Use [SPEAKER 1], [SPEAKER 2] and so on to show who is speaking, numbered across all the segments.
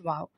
[SPEAKER 1] Wow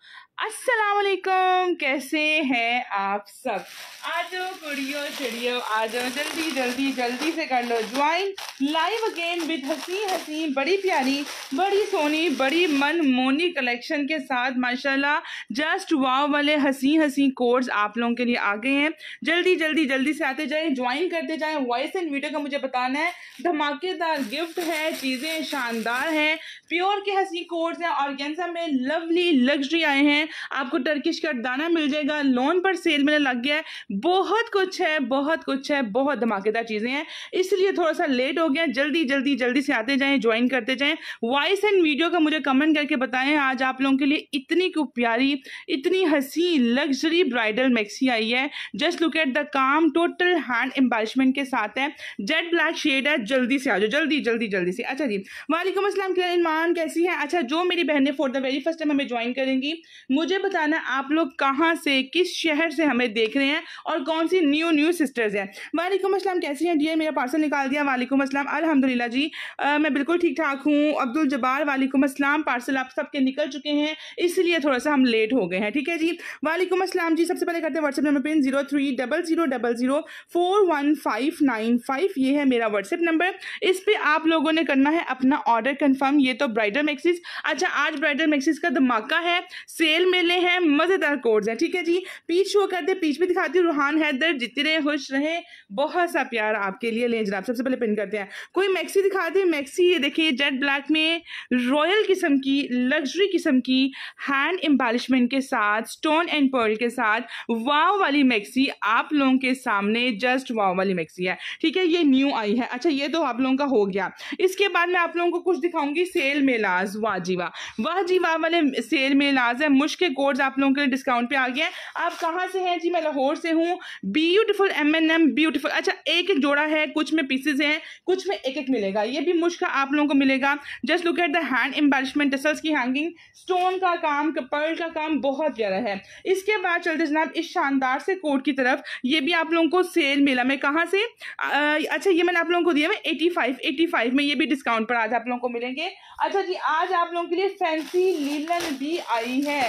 [SPEAKER 1] अस्सलाम वालेकुम कैसे हैं आप सब आ जाओ कुड़ियो चिड़ियो आ जाओ जल्दी जल्दी जल्दी से कर लो ज्वाइन लाइव अगेन विद हसी हसी बड़ी प्यारी बड़ी सोनी बड़ी मन मोनी कलेक्शन के साथ माशाल्लाह जस्ट वाव वाले हसी हसी कोर्स आप लोगों के लिए आ गए हैं जल्दी जल्दी जल्दी से आते जाए ज्वाइन करते जाए वॉइस एंड वीडियो का मुझे बताना है धमाकेदार गिफ्ट है चीज़ें शानदार हैं प्योर के हसी कोर्स हैं और में लवली लग्जरी आए हैं आपको टर्किश का दाना मिल जाएगा लोन पर सेल मिलने लग गया है बहुत कुछ है बहुत कुछ है बहुत धमाकेदार चीज़ें हैं इसलिए थोड़ा सा लेट हो गया जल्दी जल्दी जल्दी से आते जाएँ ज्वाइन करते जाएँ वॉइस एंड वीडियो का मुझे कमेंट करके बताएं आज आप लोगों के लिए इतनी प्यारी इतनी हंसी लग्जरी ब्राइडल मैक्सी आई है जस्ट लुक एट द काम टोटल हैंड एम्बारिशमेंट के साथ है जेड ब्लैक शेड है जल्दी से आ जाओ जल्दी जल्दी जल्दी से अच्छा जी वालेकुम असलम किरण इमान कैसी है अच्छा जो मेरी बहन ने for the very first time हमें ज्वाइन कमेंट करेंगी मुझे बताना आप लोग कहाँ से किस शहर से हमें देख रहे हैं और कौन सी न्यू न्यू सिस्टर्स हैं वालेकुम असलम कैसी हैं डियर मेरा पार्सल निकाल दिया वालेकुम असलम अलहमदिल्ला जी आ, मैं बिल्कुल ठीक ठाक हूँ अब्दुल जबार वालेकुम असलम पार्सल आप सबके निकल चुके हैं इसलिए थोड़ा सा हम लेट हो गए हैं ठीक है जी वालेकुम असलम जी सबसे पहले करते हैं WhatsApp number pin zero three double zero double zero four one five nine five ये है मेरा व्हाट्सएप नंबर इस पर आप लोगों ने करना है अपना ऑर्डर कन्फर्म ये तो ब्राइडल मैक्सिस अच्छा आज ब्राइडल मैक्सिस का धमाका है सेल मिले हैं मज़ेदार कोर्स है ठीक है जी पीच शो करते हैं पीच भी दिखाती हूँ रूहान हैदर जितने खुश रहे बहुत सा प्यार आपके लिए ले जनाब सबसे पहले पिन करते हैं कोई मैक्सी दिखाते हैं मैक्सी ये देखिए जेट ब्लैक में रॉयल किस्म की लग्जरी किस्म की हैंड एम्बालिशमेंट के साथ स्टोन एंड पर्ल के साथ वाव वाली मैक्सी आप लोगों के सामने जस्ट वाव वाली मैक्सी है ठीक है ये न्यू आई है अच्छा ये तो आप लोगों का हो गया इसके बाद मैं आप लोगों को कुछ दिखाऊंगी सेल मेलाज लाज वाह जीवा वाह जीवा वाले सेल रेल में मुश्क के कोड्स आप लोगों के लिए डिस्काउंट पे आ गया है आप कहाँ से हैं जी मैं लाहौर से हूँ beautiful M N M beautiful अच्छा एक एक जोड़ा है कुछ में पीसेज हैं कुछ में एक एक मिलेगा ये भी मुश्क आप लोगों को मिलेगा just look at the hand embellishment tassels की हैंगिंग स्टोन का काम कपल का काम बहुत ज़्यादा है इसके बाद चलते जनाब इस शानदार से कोट की तरफ ये भी आप लोगों को सेल मिला मैं कहाँ से आ, अच्छा ये मैंने आप लोगों को दिया मैं एटी फाइव एटी फाइव में ये भी डिस्काउंट पर आज आप लोगों को मिलेंगे अच्छा जी आज आप लोगों के लिए फैंसी लीलन भी आई है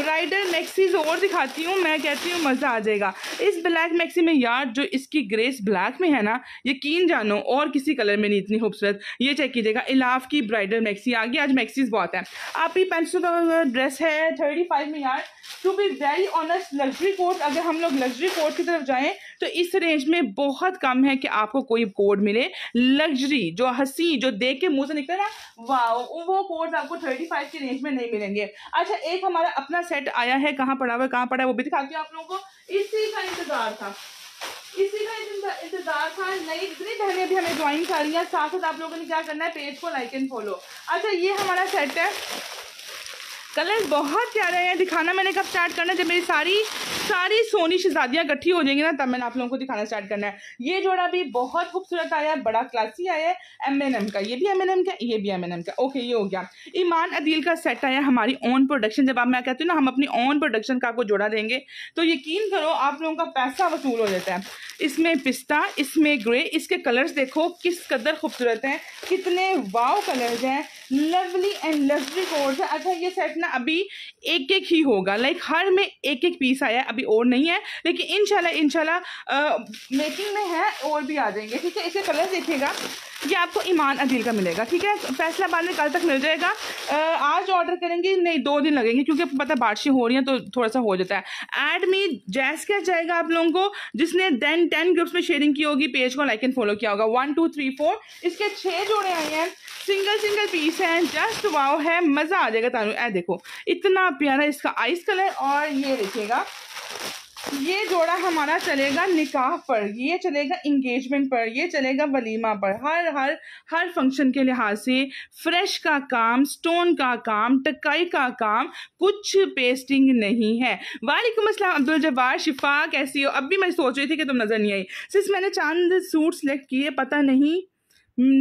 [SPEAKER 1] ब्राइडल मैक्सीज और दिखाती हूँ मैं कहती हूँ मज़ा आ जाएगा इस ब्लैक मैक्सी में यार जो इसकी ग्रेस ब्लैक में है ना यकीन जानो और किसी कलर में नहीं इतनी खूबसूरत ये चेक कीजिएगा इलाफ की ब्राइडल मैक्सी आ गई आज मैक्सीज बहुत है आपकी पेंसिल का ड्रेस है थर्टी फाइव में यार to be very honest luxury court अगर हम लोग लग्जरी कोर्ट की तरफ जाएँ तो इस रेंज में बहुत कम है कि आपको कोई कोड मिले लग्जरी जो हंसी जो देख के मुंह से निकले ना वाओ वो कोड्स आपको थर्टी फाइव की रेंज में नहीं मिलेंगे अच्छा एक हमारा अपना सेट आया है कहाँ पड़ा हुआ है कहाँ पड़ा है वो भी दिखाती हूँ आप लोगों को इसी का इंतजार था इसी का इंतजार था नई इतनी बहनें भी हमें ज्वाइन कर रही है साथ साथ आप लोगों ने क्या करना है पेज को लाइक एंड फॉलो अच्छा ये हमारा सेट है कलर बहुत प्यारे हैं दिखाना मैंने कब स्टार्ट करना है जब मेरी सारी सारी सोनी शहजादियाँ इकट्ठी हो जाएंगी ना तब मैंने आप लोगों को दिखाना स्टार्ट करना है ये जोड़ा भी बहुत खूबसूरत आया है बड़ा क्लासी आया है एम एन एम का ये भी एम एन एम का ये भी एम एन एम का ओके ये हो गया ईमान अदील का सेट आया हमारी ओन प्रोडक्शन जब आप मैं कहती हूँ ना हम अपनी ओन प्रोडक्शन का आपको जोड़ा देंगे तो यकीन करो आप लोगों का पैसा वसूल हो जाता है इसमें पिस्ता इसमें ग्रे इसके कलर्स देखो किस कदर खूबसूरत हैं कितने वाव कलर्स हैं लवली एंड लवली कोर्स है अच्छा ये सेट ना अभी एक एक ही होगा लाइक हर में एक एक पीस आया अभी और नहीं है लेकिन इनशाला इनशाला मेकिंग में है और भी आ जाएंगे ठीक है इसे कलर देखिएगा ये आपको ईमान अदील का मिलेगा ठीक है फैसला बाद में कल तक मिल जाएगा आ, आज ऑर्डर करेंगे नहीं दो दिन लगेंगे क्योंकि पता बारिशें हो रही हैं तो थोड़ा सा हो जाता है एड मी जैस क्या जाएगा आप लोगों को जिसने देन टेन ग्रुप्स में शेयरिंग की होगी पेज को लाइक एंड फॉलो किया होगा वन टू थ्री फोर इसके छः जोड़े आए हैं सिंगल सिंगल पीस है जस्ट वाओ है मज़ा आ जाएगा तानू ए देखो इतना प्यारा इसका आइस कलर और ये देखिएगा ये जोड़ा हमारा चलेगा निकाह पर ये चलेगा इंगेजमेंट पर ये चलेगा वलीमा पर हर हर हर फंक्शन के लिहाज से फ्रेश का काम स्टोन का काम टकाई का काम कुछ पेस्टिंग नहीं है वालेकुम अस्सलाम अब्दुल जवाब शिफा कैसी हो अब भी मैं सोच रही थी कि तुम नज़र नहीं आई सिर्फ मैंने चांद सूट सेलेक्ट किए पता नहीं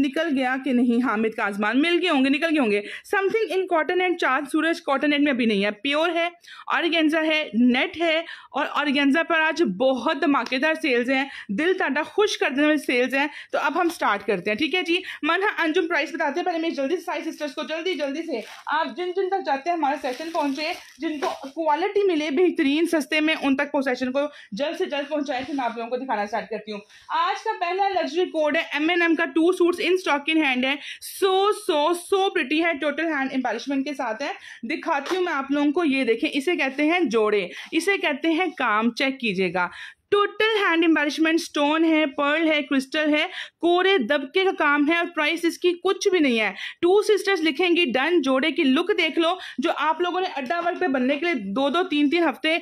[SPEAKER 1] निकल गया कि नहीं हामिद का आजमान मिल गए होंगे निकल गए होंगे something in cotton and charge सूरज कॉटन एंड में अभी नहीं है प्योर है ऑर्गेंजा है नेट है और ऑर्गेंजा पर आज बहुत धमाकेदार सेल्स हैं दिल तांडा खुश कर देने वाले सेल्स हैं तो अब हम स्टार्ट करते हैं ठीक है जी मन हाँ अंजुम प्राइस बताते हैं पहले मैं जल्दी से सारी सिस्टर्स को जल्दी जल्दी से आप जिन जिन तक जाते हैं हमारे सेशन पहुंचे जिनको क्वालिटी मिले बेहतरीन सस्ते में उन तक सेशन को जल्द से जल्द पहुंचाए फिर मैं आप लोगों को दिखाना स्टार्ट करती हूँ आज का पहला लग्जरी कोड है एम एन एम का two suit suits in stock in hand है सो सो सो प्रिटी है टोटल हैंड एम्बालिशमेंट के साथ है दिखाती हूँ मैं आप लोगों को ये देखें इसे कहते हैं जोड़े इसे कहते हैं काम चेक कीजिएगा टोटल हैंड एम्बेलिशमेंट स्टोन है पर्ल है क्रिस्टल है कोरे दबके का काम है और प्राइस इसकी कुछ भी नहीं है टू सिस्टर्स लिखेंगी डन जोड़े की लुक देख लो जो आप लोगों ने अड्डा वर्क पे बनने के लिए दो दो तीन तीन हफ्ते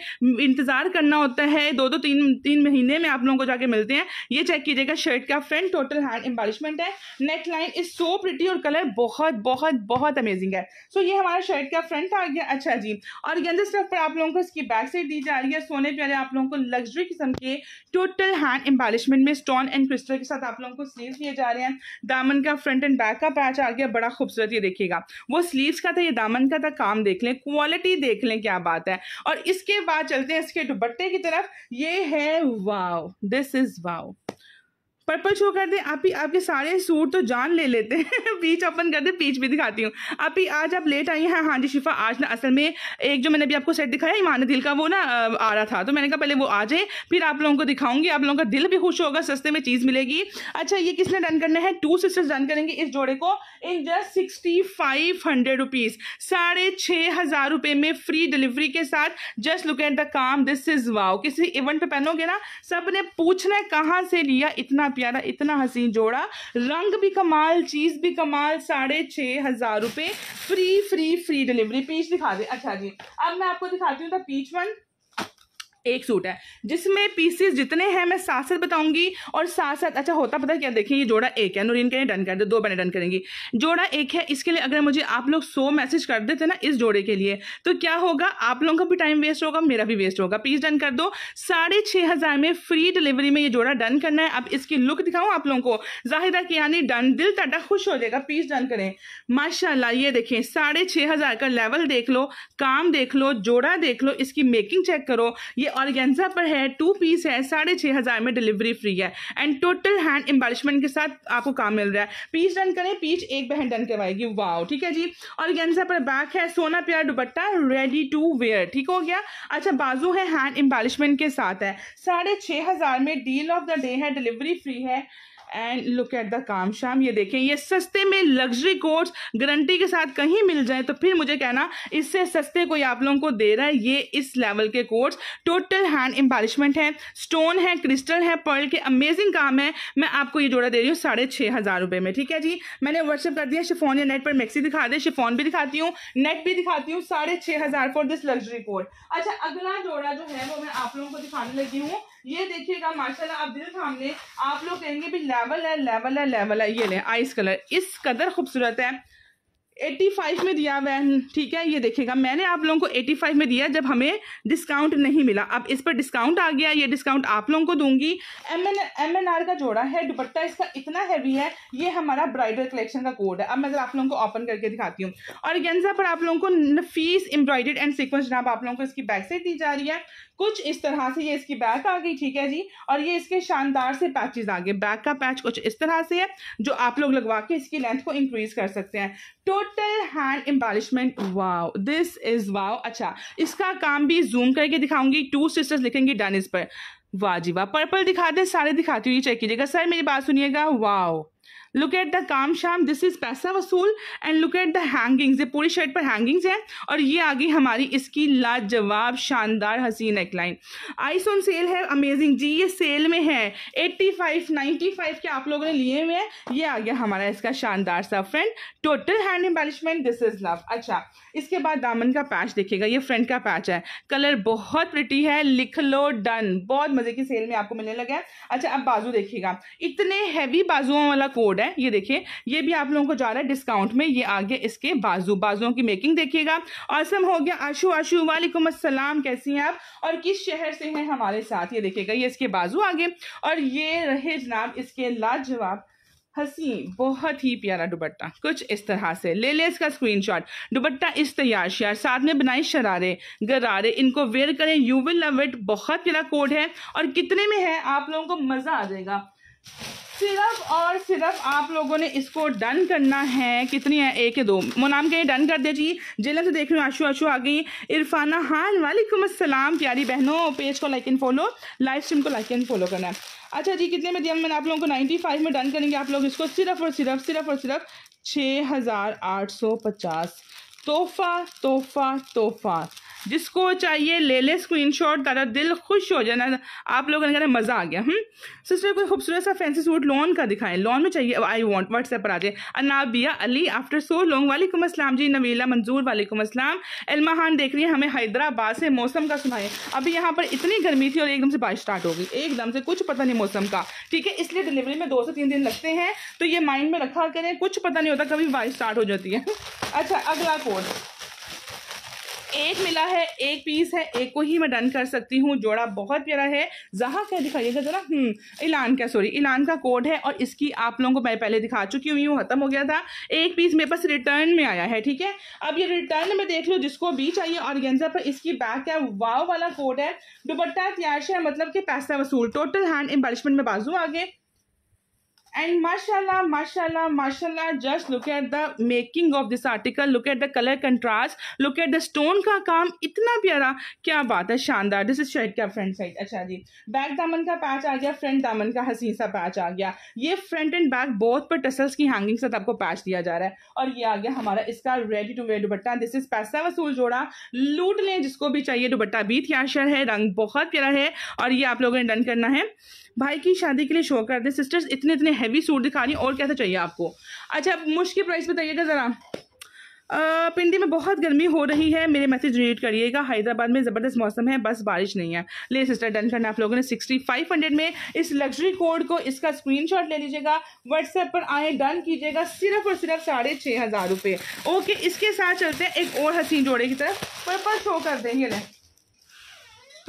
[SPEAKER 1] इंतजार करना होता है दो दो तीन तीन महीने में आप लोगों को जाके मिलते हैं ये चेक कीजिएगा शर्ट का फ्रंट टोटल हैंड एम्बारिशमेंट है neck line is so pretty और कलर बहुत बहुत बहुत अमेजिंग है सो so, ये हमारा शर्ट का फ्रंट आ गया अच्छा जी और गेंदे स्टफ पर आप लोगों को इसकी बैक साइड दी जा रही है सोने प्यारे आप लोगों को लग्जरी किस्म ये टोटल हैंड एम्बेलिशमेंट में स्टोन एंड क्रिस्टल के साथ आप लोगों को स्लीव दिए जा रहे हैं दामन का फ्रंट एंड बैक का पैच आ गया बड़ा खूबसूरत ये देखिएगा वो स्लीव्स का था ये दामन का था काम देख लें क्वालिटी देख लें क्या बात है और इसके बाद चलते हैं इसके दुपट्टे की तरफ ये है wow this is wow purple show कर दे आप ही आपके सारे सूट तो जान ले लेते हैं पीच ओपन कर दे पीच भी दिखाती हूँ आप ही आज आप लेट आई हैं हाँ जी शिफा आज ना असल में एक जो मैंने अभी आपको सेट दिखाया ईमान दिल का वो ना आ रहा था तो मैंने कहा पहले वो आ जाए फिर आप लोगों को दिखाऊंगी आप लोगों का दिल भी खुश होगा सस्ते में चीज़ मिलेगी अच्छा ये किसने डन करना है टू सिस्टर्स डन करेंगे इस जोड़े को in just sixty five hundred rupees साढ़े छः हज़ार रुपये में फ्री डिलीवरी के साथ जस्ट लुक एट द काम दिस इज़ वाओ किसी इवेंट पे पहनोगे ना सब ने पूछना है कहाँ से लिया इतना प्यारा इतना हसीन जोड़ा रंग भी कमाल चीज़ भी कमाल साढ़े छह हज़ार रुपए free free free delivery peach दिखा दे अच्छा जी अब मैं आपको दिखाती हूँ पीच वन एक सूट है जिसमें पीसेस जितने हैं मैं साथ साथ बताऊंगी और साथ साथ अच्छा होता पता क्या देखिए ये जोड़ा एक है नूरिन के लिए डन कर दे दो बने डन करेंगी जोड़ा एक है इसके लिए अगर मुझे आप लोग सो मैसेज कर देते ना इस जोड़े के लिए तो क्या होगा आप लोगों का भी टाइम वेस्ट होगा मेरा भी वेस्ट होगा पीस डन कर दो साढ़े में फ्री डिलीवरी में ये जोड़ा डन करना है अब इसकी लुक दिखाऊँ आप लोगों को जाहिर है कि यानी डन दिल तटा खुश हो जाएगा पीस डन करें माशाला ये देखें साढ़े का लेवल देख लो काम देख लो जोड़ा देख लो इसकी मेकिंग चेक करो ये गेंजा पर है टू पीस है साढ़े छः हज़ार में डिलीवरी फ्री है एंड टोटल हैंड एम्बालिशमेंट के साथ आपको काम मिल रहा है पीस डन करें पीस एक बहन डन करवाएगी वाओ ठीक है जी गेंजा पर बैक है सोना प्यार दुपट्टा रेडी टू वेयर ठीक हो गया अच्छा बाजू है हैंड एम्बालिशमेंट के साथ है साढ़े हज़ार में डील ऑफ द डे है डिलीवरी फ्री है एंड लुक एट द काम शाम ये देखें ये सस्ते में लग्जरी कोट्स गारंटी के साथ कहीं मिल जाए तो फिर मुझे कहना इससे सस्ते कोई आप लोगों को दे रहा है ये इस लेवल के कोट्स टोटल हैंड एम्बालिशमेंट है स्टोन है क्रिस्टल है पर्ल के अमेजिंग काम है मैं आपको ये जोड़ा दे रही हूँ साढ़े छः हज़ार रुपये में ठीक है जी मैंने व्हाट्सअप कर दिया शिफोन या नेट पर मैक्सी दिखा दे शिफोन भी दिखाती हूँ नेट भी दिखाती हूँ साढ़े छः हज़ार फॉर दिस लग्जरी कोट अच्छा अगला जोड़ा जो है वो मैं आप लोगों को दिखाने लगी हूँ ये देखिएगा माशाल्लाह आप दिल सामने आप लोग कहेंगे भी लेवल है लेवल है लेवल है ये ले आइस कलर इस कदर खूबसूरत है 85 में दिया हुआ ठीक है ये देखिएगा मैंने आप लोगों को 85 में दिया जब हमें डिस्काउंट नहीं मिला अब इस पर डिस्काउंट आ गया ये डिस्काउंट आप लोगों को दूंगी M N M N R का जोड़ा है दुपट्टा इसका इतना हैवी है ये हमारा ब्राइडल कलेक्शन का कोड है अब मैं आप लोगों को ओपन करके दिखाती हूँ और गेंजा पर आप लोगों को नफीस एम्ब्रॉयडेड एंड सिक्वेंस जनाब आप लोगों को इसकी बैक साइड दी जा रही है कुछ इस तरह से ये इसकी बैक आ गई ठीक है जी और ये इसके शानदार से पैचेज आ गए बैक का पैच कुछ इस तरह से है जो आप लोग लगवा के इसकी लेंथ को इंक्रीज कर सकते हैं total hand embellishment wow this is wow अच्छा इसका काम भी जूम करके दिखाऊंगी टू सिस्टर्स लिखेंगी डन पर वाह जी वाह पर्पल दिखा दे सारे दिखाती हुई चेक कीजिएगा सर मेरी बात सुनिएगा वाओ लुक एट द काम शाम दिस इज पैसा वसूल and look at the hangings ये पूरी शर्ट पर हैंगिंग्स हैं और ये आ गई हमारी इसकी लाजवाब शानदार हसीन नेकलाइन आइस ऑन सेल है अमेजिंग जी ये सेल में है एट्टी फाइव नाइन्टी फाइव के आप लोगों ने लिए हुए हैं ये आ गया हमारा इसका शानदार सा friend total hand embellishment this is love अच्छा इसके बाद दामन का पैच देखिएगा ये फ्रंट का पैच है कलर बहुत प्रिटी है लिख लो डन बहुत मजे की सेल में आपको मिलने लगा है अच्छा अब बाजू देखिएगा इतने हैवी बाजुओं वाला कोड कोड है ये देखिए ये भी आप लोगों को जा रहा है डिस्काउंट में ये आ गया इसके बाजू बाजुओं की मेकिंग देखिएगा औसम हो गया आशु आशु वालेकुम असलम कैसी हैं आप और किस शहर से हैं हमारे साथ ये देखिएगा ये इसके बाजू आगे और ये रहे जनाब इसके लाजवाब हसी बहुत ही प्यारा दुबट्टा कुछ इस तरह से ले ले इसका स्क्रीनशॉट दुबट्टा इस तैयार शार साथ में बनाए शरारे गरारे इनको वेयर करें यू विल लव इट बहुत प्यारा कोड है और कितने में है आप लोगों को मज़ा आ जाएगा सिर्फ और सिर्फ आप लोगों ने इसको डन करना है कितनी है एक दो मोनाम के डन कर दे जी जिलन से देख रही हूँ आशु आशु आ गई इरफाना खान वालेकुम असलम प्यारी बहनों पेज को like and follow live stream को लाइक एंड फॉलो करना है अच्छा जी कितने में दिया मैंने आप लोगों को 95 में डन करेंगे आप लोग इसको सिर्फ और सिर्फ सिर्फ और सिर्फ छः हज़ार आठ सौ पचास तोहफा तोहफा तोहफा जिसको चाहिए ले ले स्क्रीनशॉट दादा दिल खुश हो जाए ना आप लोगों ने कहना मज़ा आ गया हम सो इसमें कोई खूबसूरत सा फैंसी सूट लॉन का दिखाएं लॉन में चाहिए आई वांट व्हाट्सएप पर आ जाए Anabia Ali after so long वालेकुम असलम जी नवीला मंजूर वालेकुम असलम अलमाहान देख रही है हमें हैदराबाद से मौसम का सुनाए अभी यहाँ पर इतनी गर्मी थी और एकदम से बारिश स्टार्ट हो गई एकदम से कुछ पता नहीं मौसम का ठीक है इसलिए डिलीवरी में दो से तीन दिन लगते हैं तो ये माइंड में रखा करें कुछ पता नहीं होता कभी बारिश स्टार्ट हो जाती है अच्छा अगला कोड एक मिला है एक पीस है एक को ही मैं डन कर सकती हूँ जोड़ा बहुत प्यारा है जहाँ क्या दिखाइएगा जरा हम्म, इलान का सॉरी इलान का कोड है और इसकी आप लोगों को मैं पहले दिखा चुकी हुई हूँ ख़त्म हो गया था एक पीस मेरे पास रिटर्न में आया है ठीक है अब ये रिटर्न में देख लो जिसको भी चाहिए और गेंजा पर इसकी बैक है वाव वाला कोड है दुपट्टा तैयार है मतलब कि पैसा वसूल टोटल हैंड एम्बलिशमेंट में बाजू आ गए and mashallah mashallah mashallah just look at the making of this article look at the color contrast look at the stone का काम इतना प्यारा क्या बात है शानदार दिस इज शर्ट का फ्रंट साइड अच्छा जी बैक दामन का पैच आ गया फ्रंट दामन का हसीन सा पैच आ गया ये फ्रंट एंड बैक बोथ पर टसल्स की हैंगिंग साथ आपको पैच दिया जा रहा है और ये आ गया हमारा इसका ready to wear dupatta this is पैसा वसूल जोड़ा लूट लें जिसको भी चाहिए दुपट्टा भी थियाशर है रंग बहुत प्यारा है और ये आप लोगों ने डन करना है भाई की शादी के लिए शो कर दें सिस्टर्स इतने इतने हैवी सूट दिखा रही और कैसा चाहिए आपको अच्छा अब मुश्किल प्राइस बताइएगा ज़रा पिंडी में बहुत गर्मी हो रही है मेरे मैसेज रीड करिएगा हैदराबाद में ज़बरदस्त मौसम है बस बारिश नहीं है ले सिस्टर डन करना आप लोगों ने सिक्सटी फाइव हंड्रेड में इस लग्जरी कोड को इसका स्क्रीनशॉट ले लीजिएगा व्हाट्सएप पर आए डन कीजिएगा सिर्फ और सिर्फ साढ़े छः हज़ार रुपये ओके इसके साथ चलते हैं एक और हसीन जोड़े की तरफ पर्पल शो कर देंगे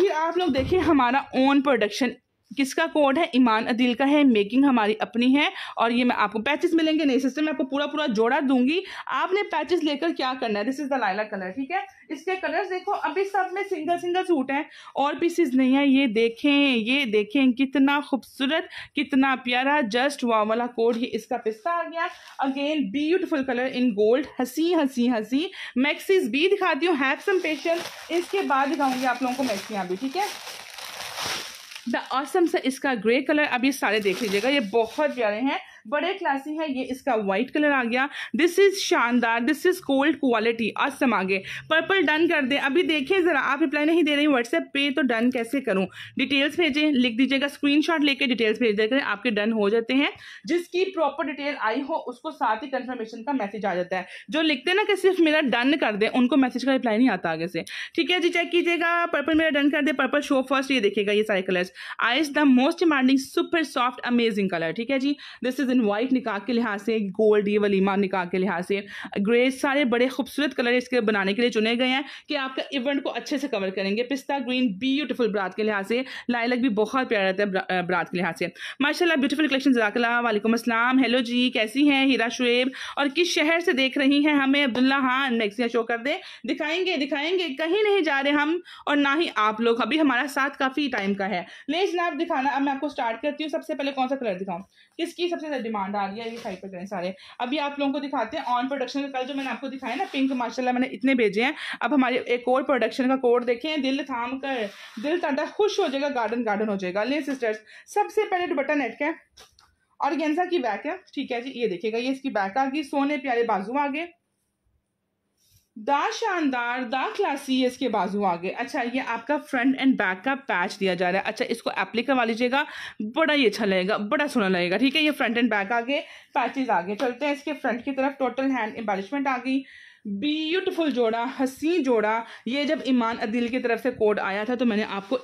[SPEAKER 1] फिर आप लोग देखिए हमारा ओन प्रोडक्शन किसका कोड है ईमान अदील का है मेकिंग हमारी अपनी है और ये मैं आपको पैचेस मिलेंगे नहीं सिस्टम में आपको पूरा पूरा जोड़ा दूंगी आपने पैचेस लेकर क्या करना है this is the lilac colour ठीक है इसके कलर्स देखो अभी सब में सिंगल सिंगल सूट है और पीसेस नहीं है ये देखें ये देखें कितना खूबसूरत कितना प्यारा जस्ट वाव वाला कोड ये इसका पिस्ता आ गया again beautiful colour in gold हंसी हंसी हंसी मैक्सीज भी दिखाती हूँ हैव सम पेशेंस इसके बाद दिखाऊंगी आप लोगों को मैक्सियाँ भी ठीक है द ऑसम सा इसका ग्रे कलर अब ये सारे देख लीजिएगा ये बहुत प्यारे हैं बड़े क्लासी है ये इसका वाइट कलर आ गया दिस इज शानदार दिस इज कोल्ड क्वालिटी असम आगे पर्पल डन कर दे अभी देखिए ज़रा आप रिप्लाई नहीं दे रही व्हाट्सएप पे तो डन कैसे करूं डिटेल्स भेजें लिख दीजिएगा स्क्रीन लेके डिटेल्स भेज देते आपके डन हो जाते हैं जिसकी प्रॉपर डिटेल आई हो उसको साथ ही कंफर्मेशन का मैसेज आ जाता है जो लिखते ना कि सिर्फ मेरा डन कर दे उनको मैसेज का रिप्लाई नहीं आता आगे से ठीक है जी चेक कीजिएगा पर्पल मेरा डन कर दे पर्पल शो फर्स्ट ये देखेगा ये सारे colour I is the most demanding super soft amazing colour ठीक है जी this is purpose in white निकाह के लिहाज से गोल्ड ये वलीमा निकाह के लिहाज से ग्रे सारे बड़े खूबसूरत कलर इसके बनाने के लिए चुने गए हैं कि आपका इवेंट को अच्छे से कवर करेंगे पिस्ता ग्रीन ब्यूटीफुल ब्रात के लिहाज से लाइलक भी बहुत प्यारा रहता है ब्रा, ब्रात के लिहाज से माशाला ब्यूटीफुल कलेक्शन जजाकला वालेकुम असलम हेलो जी कैसी हैं हीरा शुएब और किस शहर से देख रही हैं हमें अब्दुल्ला हाँ नेक्स्ट शो कर दे दिखाएंगे दिखाएंगे कहीं नहीं जा रहे हम और ना ही आप लोग अभी हमारा साथ काफ़ी टाइम का है ले जनाब दिखाना अब मैं आपको स्टार्ट करती हूँ सबसे पहले कौन सा कलर दिखाऊँ किसकी सबसे डिमांड आ रही है ये साइड पर करें सारे अभी आप लोगों को दिखाते हैं ऑन प्रोडक्शन का कल जो मैंने आपको दिखाया ना पिंक माशाल्लाह मैंने इतने भेजे हैं अब हमारे एक और प्रोडक्शन का कोड देखें दिल थाम कर दिल तंटा खुश हो जाएगा गार्डन गार्डन हो जाएगा ले सिस्टर्स सबसे पहले दुपट्टा नेट का और गेंजा की बैक है ठीक है जी ये देखिएगा ये इसकी बैक आ गई सोने प्यारे बाजू आ गए दा शानदार दा क्लासी इसके बाजू आ गए अच्छा ये आपका फ्रंट एंड बैक का पैच दिया जा रहा है अच्छा इसको एप्ली करवा लीजिएगा बड़ा ही अच्छा लगेगा बड़ा सोना लगेगा ठीक है ये फ्रंट एंड बैक आ गए पैचेज आ गए चलते हैं इसके फ्रंट की तरफ टोटल हैंड एम्बेलिशमेंट आ गई ब्यूटीफुल जोड़ा हसी जोड़ा ये जब ईमान अदिल की तरफ से कोड आया था तो मैंने आपको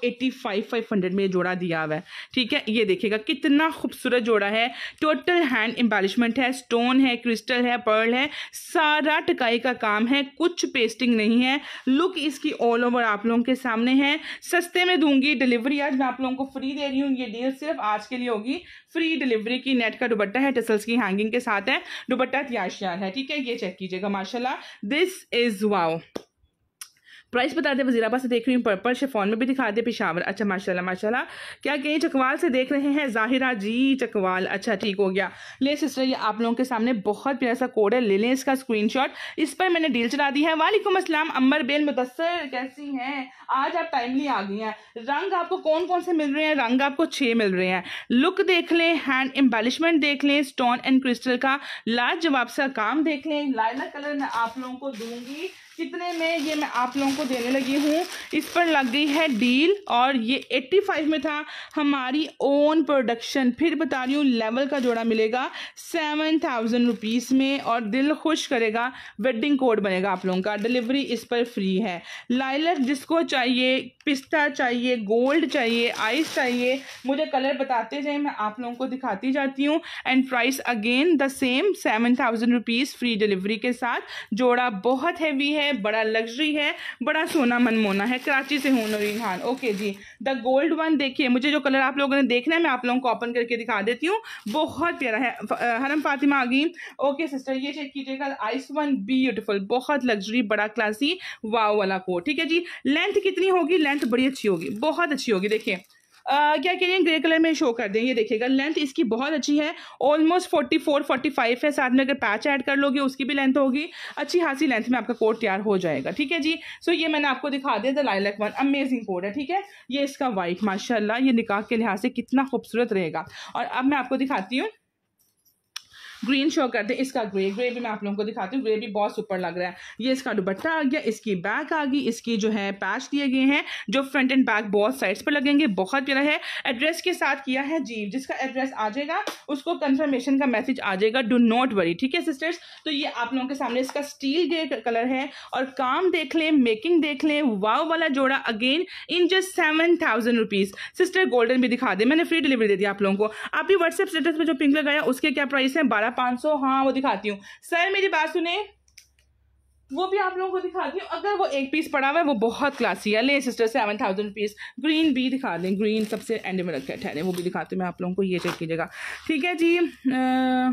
[SPEAKER 1] फाइव हंड्रेड में ये जोड़ा दिया हुआ है ठीक है ये देखिएगा कितना खूबसूरत जोड़ा है टोटल हैंड एम्बेलिशमेंट है स्टोन है क्रिस्टल है पर्ल है सारा टकाई का काम है कुछ पेस्टिंग नहीं है लुक इसकी ऑल ओवर आप लोगों के सामने है सस्ते में दूंगी डिलीवरी आज मैं आप लोगों को फ्री दे रही हूँ ये डील सिर्फ आज के लिए होगी फ्री डिलीवरी की नेट का दुबट्टा है टसल्स की हैंगिंग के साथ है दुबट्टा त्याशियार है ठीक है ये चेक कीजिएगा माशाल्लाह This is wow. प्राइस बता दें वजीराबाद से देख रही हूँ पर्पल फोन में भी दिखा दें पिशावर अच्छा माशाल्लाह माशाल्लाह क्या कहें चकवाल से देख रहे हैं जाहिरा जी चकवाल अच्छा ठीक हो गया ले सिस्टर ये आप लोगों के सामने बहुत प्यारा सा कोड है ले लें इसका स्क्रीन इस पर मैंने डील चला दी है वालेकुम असलम अम्बर बेन मुदसर कैसी हैं आज आप टाइमली आ गई हैं रंग आपको कौन कौन से मिल रहे हैं रंग आपको छः मिल रहे हैं लुक देख लें हैंड एम्बेलिशमेंट देख लें स्टोन एंड क्रिस्टल का लाजवाब सा काम देख लें लाइला कलर मैं आप लोगों को दूंगी कितने में ये मैं आप लोगों को देने लगी हूँ इस पर लग गई है डील और ये 85 में था हमारी ओन प्रोडक्शन फिर बता रही हूँ लेवल का जोड़ा मिलेगा सेवन थाउजेंड रुपीज़ में और दिल खुश करेगा वेडिंग कोड बनेगा आप लोगों का डिलीवरी इस पर फ्री है लाइलक जिसको चाहिए पिस्ता चाहिए गोल्ड चाहिए आइस चाहिए मुझे कलर बताते जाए मैं आप लोगों को दिखाती जाती हूँ and price again the same seven thousand rupees free delivery के साथ जोड़ा बहुत हैवी है है बड़ा लग्जरी है बड़ा सोना मनमोना है कराची से हूँ नवीन खान ओके जी द गोल्ड वन देखिए मुझे जो कलर आप लोगों ने देखना है मैं आप लोगों को ओपन करके दिखा देती हूँ बहुत प्यारा है हरम फातिमा आ गई ओके सिस्टर ये चेक कीजिएगा आइस वन ब्यूटिफुल बहुत लग्जरी बड़ा क्लासी वाव वाला कोट ठीक है जी लेंथ कितनी होगी लेंथ बड़ी अच्छी होगी बहुत अच्छी होगी देखिए आ, क्या कहें ग्रे कलर में शो कर दें ये देखिएगा लेंथ इसकी बहुत अच्छी है almost forty four forty five है साथ में अगर पैच ऐड कर लोगे उसकी भी लेंथ होगी अच्छी खासी लेंथ में आपका कोट तैयार हो जाएगा ठीक है जी सो ये मैंने आपको दिखा दिया the lilac one amazing code है ठीक है ये इसका वाइट माशाला ये निकाह के लिहाज से कितना खूबसूरत रहेगा और अब मैं आपको दिखाती हूँ ग्रीन शो करते हैं इसका ग्रे ग्रे भी मैं आप लोगों को दिखाती हूँ ग्रे भी बहुत सुपर लग रहा है ये इसका दुपट्टा आ गया इसकी बैक आ गई इसकी जो है पैच दिए गए हैं जो फ्रंट एंड बैक बहुत साइड्स पर लगेंगे बहुत प्यारा है एड्रेस के साथ किया है जी जिसका एड्रेस आ जाएगा उसको कंफर्मेशन का मैसेज आ जाएगा डू नॉट वरी ठीक है सिस्टर्स तो ये आप लोगों के सामने इसका स्टील ग्रे कलर है और काम देख लें मेकिंग देख लें वाव वाला जोड़ा again in just seven thousand rupees sister golden भी दिखा दे मैंने फ्री डिलीवरी दे दी आप लोगों को आप ही व्हाट्सएप स्टेटस पर जो पिंक लगाया उसके क्या प्राइस है बारह रहा है पाँच सौ हाँ वो दिखाती हूँ सर मेरी बात सुने वो भी आप लोगों को दिखाती हूँ अगर वो एक पीस पड़ा हुआ है वो बहुत क्लासी है ले sister seven thousand piece green भी दिखा दें ग्रीन सबसे एंड में रखे ठहरे वो भी दिखाती हूँ मैं आप लोगों को ये चेक कीजिएगा ठीक है जी आ,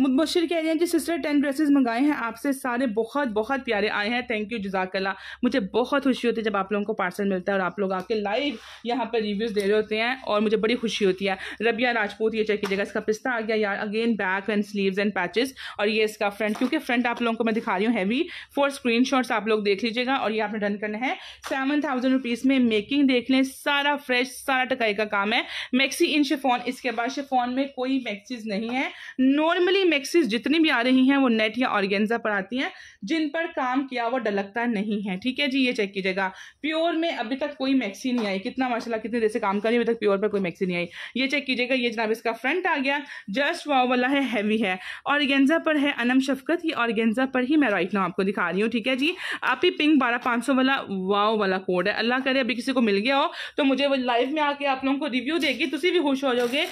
[SPEAKER 1] मुबशर कह रहे हैं जी सिस्टर टेन ड्रेसेस मंगाए हैं आपसे सारे बहुत बहुत प्यारे आए हैं थैंक यू जजाकला मुझे बहुत खुशी होती है जब आप लोगों को पार्सल मिलता है और आप लोग आके लाइव यहाँ पर रिव्यूज़ दे रहे होते हैं और मुझे बड़ी खुशी होती है रबिया राजपूत ये चेक कीजिएगा इसका पिस्ता आ गया यार again back and sleeve and patches और ये इसका फ्रंट क्योंकि फ्रंट आप लोगों को मैं दिखा रही हूँ हैवी फोर स्क्रीन आप लोग देख लीजिएगा और ये आपने डन करना है सेवन थाउजेंड रुपीज़ में मेकिंग देख लें सारा फ्रेश सारा टकाई का काम है मैक्सी इन शिफोन इसके बाद शिफोन में कोई मैक्सीज नहीं है नॉर्मली मैक्सिस जितनी भी आ रही हैं वो नेट या ऑर्गेंजा पर आती हैं जिन पर काम किया हुआ डलकता नहीं है ठीक है जी ये चेक कीजिएगा प्योर में अभी तक कोई मैक्सी नहीं आई कितना माशाल्लाह कितने देर से काम करी अभी तक प्योर पर कोई मैक्सी नहीं आई ये चेक कीजिएगा ये जनाब इसका फ्रंट आ गया जस्ट वाव वाला है हैवी है ऑर्गेंजा पर है अनम शफकत ये ऑर्गेंजा पर ही मैं राइट नाउ आपको दिखा रही हूँ ठीक है जी आप ही पिंक बारह पाँच सौ वाला वाओ वाला कोड है अल्लाह करे अभी किसी को मिल गया हो तो मुझे वो लाइव में आके आप लोगों को रिव्यू देगी तुम भी खुश हो जाओगे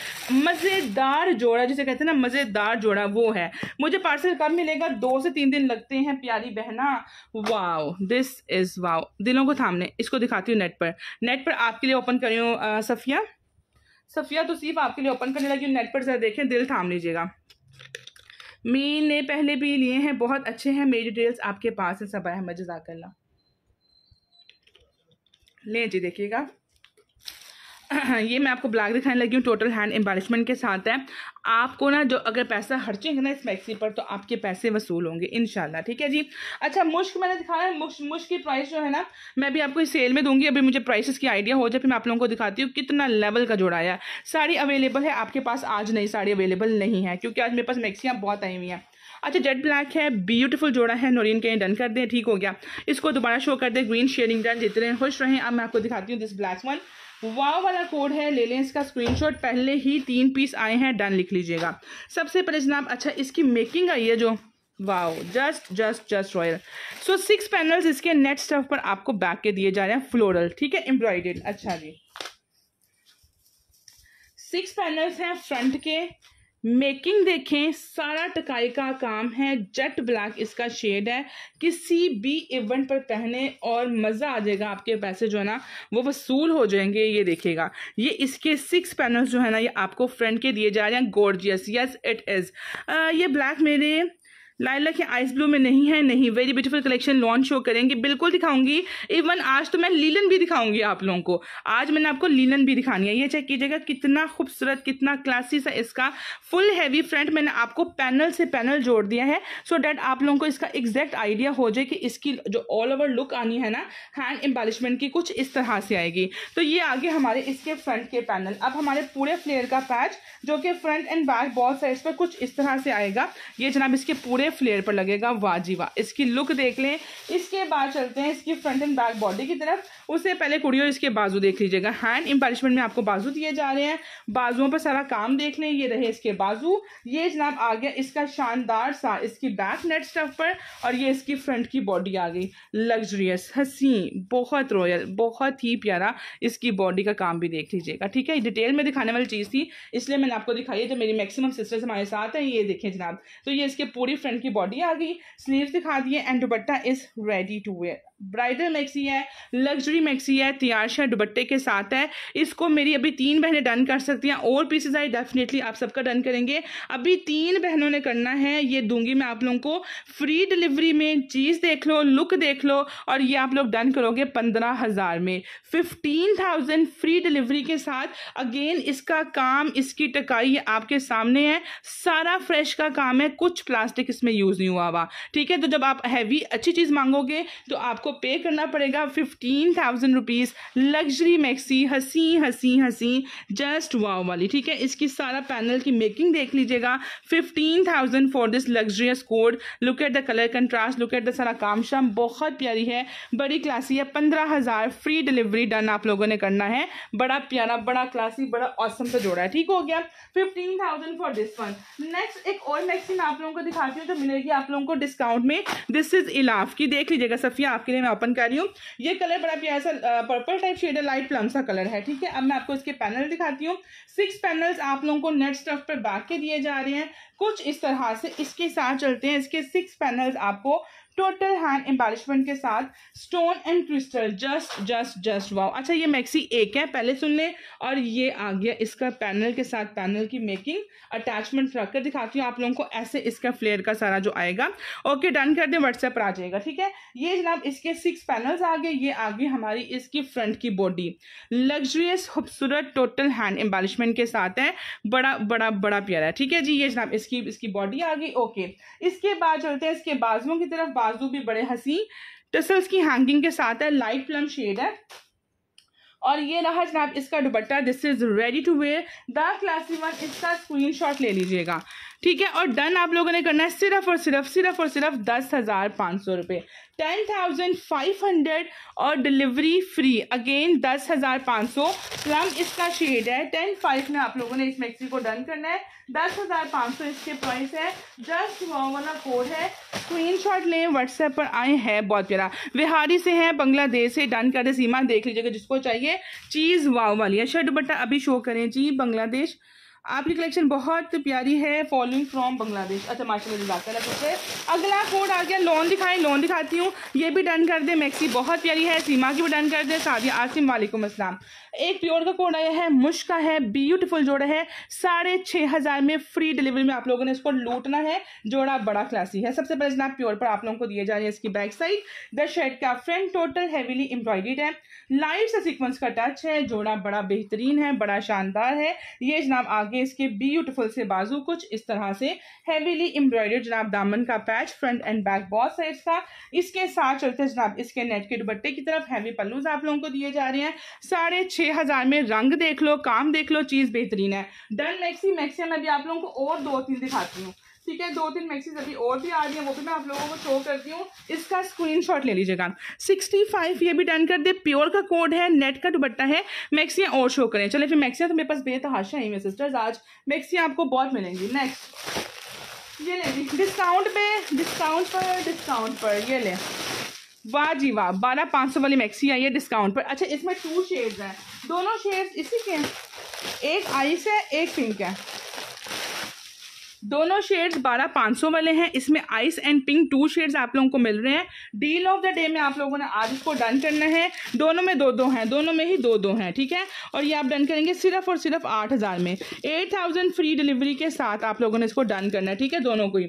[SPEAKER 1] मज़ेदार जोड़ा जिसे कहते हैं ना मज़ेदार जोड़ा वो है मुझे पार्सल कब मिलेगा दो से तीन दिन लगते हैं प्यारी बहना वाओ दिस इज़ वाओ दिलों को थामने इसको दिखाती हूँ नेट पर नेट पर आपके लिए ओपन करी हूँ सफ़िया सफ़िया तो सिर्फ आपके लिए ओपन करने लगी नेट पर ज़रा देखें दिल थाम लीजिएगा मीन ने पहले भी लिए हैं बहुत अच्छे हैं मेरी डिटेल्स आपके पास है सब है मजाक ले जी देखिएगा ये मैं आपको ब्लैक दिखाने लगी हूँ टोटल हैंड एम्बारिशमेंट के साथ है आपको ना जो अगर पैसा खर्चेंगे ना इस मैक्सी पर तो आपके पैसे वसूल होंगे इन ठीक है जी अच्छा मुश्क मैंने दिखाया है मुश्क मुश्क की प्राइस जो है ना मैं भी आपको इस सेल में दूंगी अभी मुझे प्राइसेस की आइडिया हो जाए फिर मैं आप लोगों को दिखाती हूँ कितना लेवल का जोड़ा है साड़ी अवेलेबल है आपके पास आज नई साड़ी अवेलेबल नहीं है क्योंकि आज मेरे पास मैक्सियाँ बहुत आई हुई हैं अच्छा जेड ब्लैक है ब्यूटीफुल जोड़ा है नोरिन के डन कर दें ठीक हो गया इसको दोबारा शो कर दें ग्रीन शेडिंग डन जितने खुश रहें अब मैं आपको दिखाती हूँ दिस ब्लैक वन वाव वाला कोड है ले लें इसका स्क्रीनशॉट पहले ही तीन पीस आए हैं डन लिख लीजिएगा सबसे पहले जनाब अच्छा इसकी मेकिंग आई है जो wow just just just royal so six panels इसके नेट स्टफ पर आपको बैक के दिए जा रहे हैं फ्लोरल ठीक है एम्ब्रॉयडेड अच्छा जी सिक्स पैनल्स हैं फ्रंट के मेकिंग देखें सारा टकाई का काम है जेट ब्लैक इसका शेड है किसी भी इवेंट पर पहने और मज़ा आ जाएगा आपके पैसे जो है ना वो वसूल हो जाएंगे ये देखिएगा ये इसके सिक्स पैनल्स जो है ना ये आपको फ्रंट के दिए जा रहे हैं गोर्जियस यस इट इज़ ये ब्लैक मेरे लाइलक के आइस ब्लू में नहीं है नहीं very beautiful collection launch show करेंगे बिल्कुल दिखाऊंगी इवन आज तो मैं लीलन भी दिखाऊंगी आप लोगों को आज मैंने आपको लीलन भी दिखानी है ये चेक कीजिएगा कितना खूबसूरत कितना क्लासी सा इसका फुल हैवी फ्रंट मैंने आपको पैनल से पैनल जोड़ दिया है सो so डैट आप लोगों को इसका एग्जैक्ट आइडिया हो जाए कि इसकी जो ऑल ओवर लुक आनी है ना हैंड एम्बालिशमेंट की कुछ इस तरह से आएगी तो ये आगे हमारे इसके फ्रंट के पैनल अब हमारे पूरे फ्लेयर का पैच जो कि फ्रंट एंड बैक बॉल साइड पर कुछ इस तरह से आएगा ये जनाब इसके पूरे दूसरे फ्लेयर पर लगेगा वाजीवा इसकी लुक देख लें इसके बाद चलते हैं इसकी फ्रंट एंड बैक बॉडी की तरफ उससे पहले कुड़ियों इसके बाजू देख लीजिएगा हैंड एम्पालिशमेंट में आपको बाजू दिए जा रहे हैं बाजुओं पर सारा काम देख लें ये रहे इसके बाजू ये जनाब आ गया इसका शानदार सा इसकी बैक नेट स्टफ पर और ये इसकी फ्रंट की बॉडी आ गई लग्जरियस हसी बहुत रॉयल बहुत ही प्यारा इसकी बॉडी का काम भी देख लीजिएगा ठीक है डिटेल में दिखाने वाली चीज़ थी इसलिए मैंने आपको दिखाई है जो मेरी मैक्सिमम सिस्टर्स हमारे साथ हैं ये देखें जनाब तो ये इसके पूरी फ्रंट की बॉडी आ गई स्लीव्स दिखा दिए and dupatta is ready to wear bridal maxi है लग्जरी मैक्सी है है दुबट्टे के साथ है इसको मेरी अभी तीन बहनें डन कर सकती हैं और पीसेज आई डेफिनेटली आप सबका डन करेंगे अभी तीन बहनों ने करना है ये दूंगी मैं आप लोगों को फ्री डिलीवरी में चीज़ देख लो लुक देख लो और ये आप लोग डन करोगे पंद्रह हज़ार में फिफ्टीन थाउजेंड फ्री डिलीवरी के साथ अगेन इसका काम इसकी टकाई आपके सामने है सारा फ्रेश का काम है कुछ प्लास्टिक इसमें यूज़ नहीं हुआ हुआ ठीक है तो जब आप हैवी अच्छी चीज़ मांगोगे तो आपको आपको पे करना पड़ेगा fifteen thousand rupees luxury maxi हसी हसी हसी जस्ट वाव वाली ठीक है इसकी सारा पैनल की मेकिंग देख लीजिएगा fifteen thousand for this luxurious coord look at the colour contrast look at the सारा काम शाम बहुत प्यारी है बड़ी क्लासी है पंद्रह हज़ार फ्री डिलीवरी डन आप लोगों ने करना है बड़ा प्यारा बड़ा क्लासी बड़ा औसम से जोड़ा है ठीक हो गया fifteen thousand for this one next एक और मैक्सी मैं आप लोगों को दिखाती हूँ तो मिलेगी आप लोगों को डिस्काउंट में दिस इज इलाफ की देख लीजिएगा सफिया आपके लिए मैं ओपन कर रही हूँ ये कलर बड़ा प्यारा सा पर्पल टाइप शेड है लाइट प्लम सा कलर है ठीक है अब मैं आपको इसके पैनल दिखाती हूँ सिक्स पैनल्स आप लोगों को नेट स्टफ पर बांट के दिए जा रहे हैं कुछ इस तरह से इसके साथ चलते हैं इसके सिक्स पैनल्स आपको टोटल हैंड एम्बालिशमेंट के साथ stone and crystal just just just wow अच्छा ये मैक्सी एक है पहले सुन लें और ये आ गया इसका पैनल के साथ पैनल की मेकिंग अटैचमेंट रख कर दिखाती हूँ आप लोगों को ऐसे इसका फ्लेयर का सारा जो आएगा ओके डन कर दें व्हाट्सएप पर आ जाएगा ठीक है ये जनाब इसके सिक्स पैनल्स आ गए ये आ गई हमारी इसकी फ्रंट की बॉडी लग्जरियस खूबसूरत टोटल हैंड एम्बारिशमेंट के साथ है बड़ा बड़ा बड़ा प्यारा है ठीक है जी ये जनाब इसकी इसकी बॉडी आ गई ओके इसके बाद चलते हैं इसके बाजुओं की तरफ बाजू भी बड़े हसी टसल्स की हैंगिंग के साथ है लाइट प्लम शेड है और ये रहा जनाब इसका dupatta this is ready to wear the classy one इसका स्क्रीनशॉट ले लीजिएगा ठीक है और डन आप लोगों ने करना है सिर्फ और सिर्फ सिर्फ और सिर्फ दस हज़ार पाँच सौ रुपये टेन थाउजेंड फाइव हंड्रेड और डिलीवरी फ्री अगेन दस हज़ार पाँच सौ प्लम इसका शेड है टेन फाइव में आप लोगों ने इस मैक्सी को डन करना है दस हज़ार पाँच सौ इसके प्राइस है जस्ट वहाँ वाला कोड है स्क्रीन शॉट लें व्हाट्सएप पर आए हैं बहुत प्यारा बिहारी से है बांग्लादेश से डन कर सीमा देख लीजिएगा जिसको चाहिए चीज़ वाव वाली है शर्ट बट्टा अभी शो करें जी बांग्लादेश आपकी कलेक्शन बहुत प्यारी है फॉलोइंग फ्रॉम बांग्लादेश अच्छा माशाल्लाह जजाक है अगला कोड आ गया लोन दिखाएं लोन दिखाती हूँ ये भी डन कर दे मैक्सी बहुत प्यारी है सीमा की भी डन कर दे सादिया आसिम वालेकुम असलम एक प्योर का कोड आया है मुश्का है ब्यूटीफुल जोड़ा है साढ़े छः हज़ार में फ्री डिलीवरी में आप लोगों ने इसको लूटना है जोड़ा बड़ा क्लासी है सबसे पहले जनाब प्योर पर आप लोगों को दिए जा रहे हैं इसकी बैक साइड द शर्ट का फ्रंट टोटल हैवीली एम्ब्रॉयडेड है लाइट सा सिक्वेंस का टच है जोड़ा बड़ा बेहतरीन है बड़ा शानदार है ये जनाब आगे आगे इसके ब्यूटीफुल से बाजू कुछ इस तरह से हैवीली एम्ब्रॉयडर्ड जनाब दामन का पैच फ्रंट एंड बैक बॉस है इसका इसके साथ चलते हैं जनाब इसके नेट के दुबट्टे की तरफ हैवी पल्लूज आप लोगों को दिए जा रहे हैं साढ़े छः हज़ार में रंग देख लो काम देख लो चीज़ बेहतरीन है डन मैक्सी मैक्सी मैं भी आप लोगों को और दो तीन दिखाती हूँ ठीक है दो तीन मैक्सीज अभी और भी आ रही है वो भी मैं आप लोगों को शो करती हूँ इसका स्क्रीनशॉट ले लीजिएगा सिक्सटी फाइव ये भी डन कर दे प्योर का कोड है नेट का दुबट्टा है मैक्सियाँ और शो करें चले फिर मैक्सियाँ तो मेरे पास बेतहाशा ही मेरे सिस्टर्स आज मैक्सियाँ आपको बहुत मिलेंगी नेक्स्ट ये ले ली डिस्काउंट पे डिस्काउंट पर डिस्काउंट पर ये ले वाह जी वाह बारह पाँच सौ वाली मैक्सी आई है डिस्काउंट पर अच्छा इसमें टू शेड्स हैं दोनों शेड्स इसी के एक आइस है एक पिंक है दोनों शेड्स बारह पाँच सौ वाले हैं इसमें ice and pink two shades आप लोगों को मिल रहे हैं डील ऑफ द डे में आप लोगों ने आज इसको डन करना है दोनों में दो दो हैं दोनों में ही दो दो हैं ठीक है और ये आप डन करेंगे सिर्फ और सिर्फ आठ हज़ार में एट थाउजेंड फ्री डिलीवरी के साथ आप लोगों ने इसको डन करना है ठीक है दोनों को ही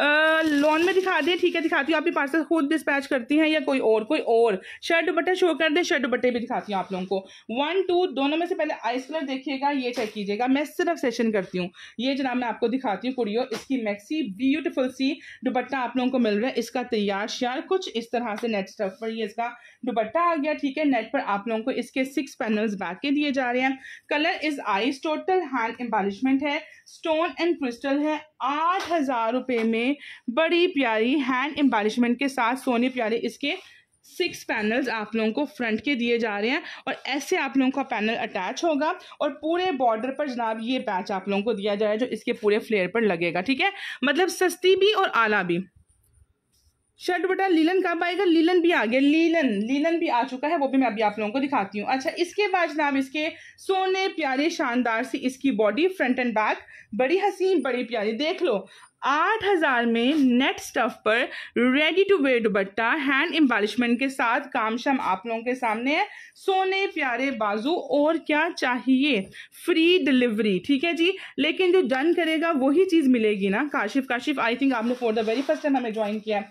[SPEAKER 1] लॉन में दिखा दे ठीक है दिखाती हूँ आप भी पार्सल खुद डिस्पैच करती हैं या कोई और कोई और शर्ट दुपट्टे शो कर दे शर्ट दुपट्टे भी दिखाती हूँ आप लोगों को वन टू दोनों में से पहले आइस कलर देखिएगा ये चेक कीजिएगा मैं सिर्फ सेशन करती हूँ ये जनाब मैं आपको दिखाती हूँ कुड़ियों इसकी मैक्सी ब्यूटिफुल सी दुपट्टा आप लोगों को मिल रहा है इसका तैयार श्यार कुछ इस तरह से नेट स्टफ पर ये इसका दुपट्टा आ गया ठीक है नेट पर आप लोगों को इसके सिक्स पैनल्स बैक के दिए जा रहे हैं colour is ice total hand embellishment है स्टोन एंड क्रिस्टल है आठ हज़ार रुपये में बड़ी प्यारी हैंड एम्बालिशमेंट के साथ सोने प्यारे इसके सिक्स पैनल्स आप लोगों को फ्रंट के दिए जा रहे हैं और ऐसे आप लोगों का पैनल अटैच होगा और पूरे बॉर्डर पर जनाब ये पैच आप लोगों को दिया जाए जो इसके पूरे फ्लेयर पर लगेगा ठीक है मतलब सस्ती भी और आला भी शर्ट बटा लीलन कब आएगा लीलन भी आ गया लीलन लीलन भी आ चुका है वो भी मैं अभी आप लोगों को दिखाती हूँ अच्छा इसके बाद जनाब इसके सोने प्यारे शानदार सी इसकी बॉडी फ्रंट एंड बैक बड़ी हसीन बड़ी प्यारी देख लो आठ हजार में नेट स्टफ पर ready to wear dupatta hand embellishment के साथ काम शाम आप लोगों के सामने है सोने प्यारे बाजू और क्या चाहिए फ्री डिलीवरी ठीक है जी लेकिन जो डन करेगा वही चीज़ मिलेगी ना काशिफ काशिफ आई थिंक आपने for the very first time हमें ज्वाइन किया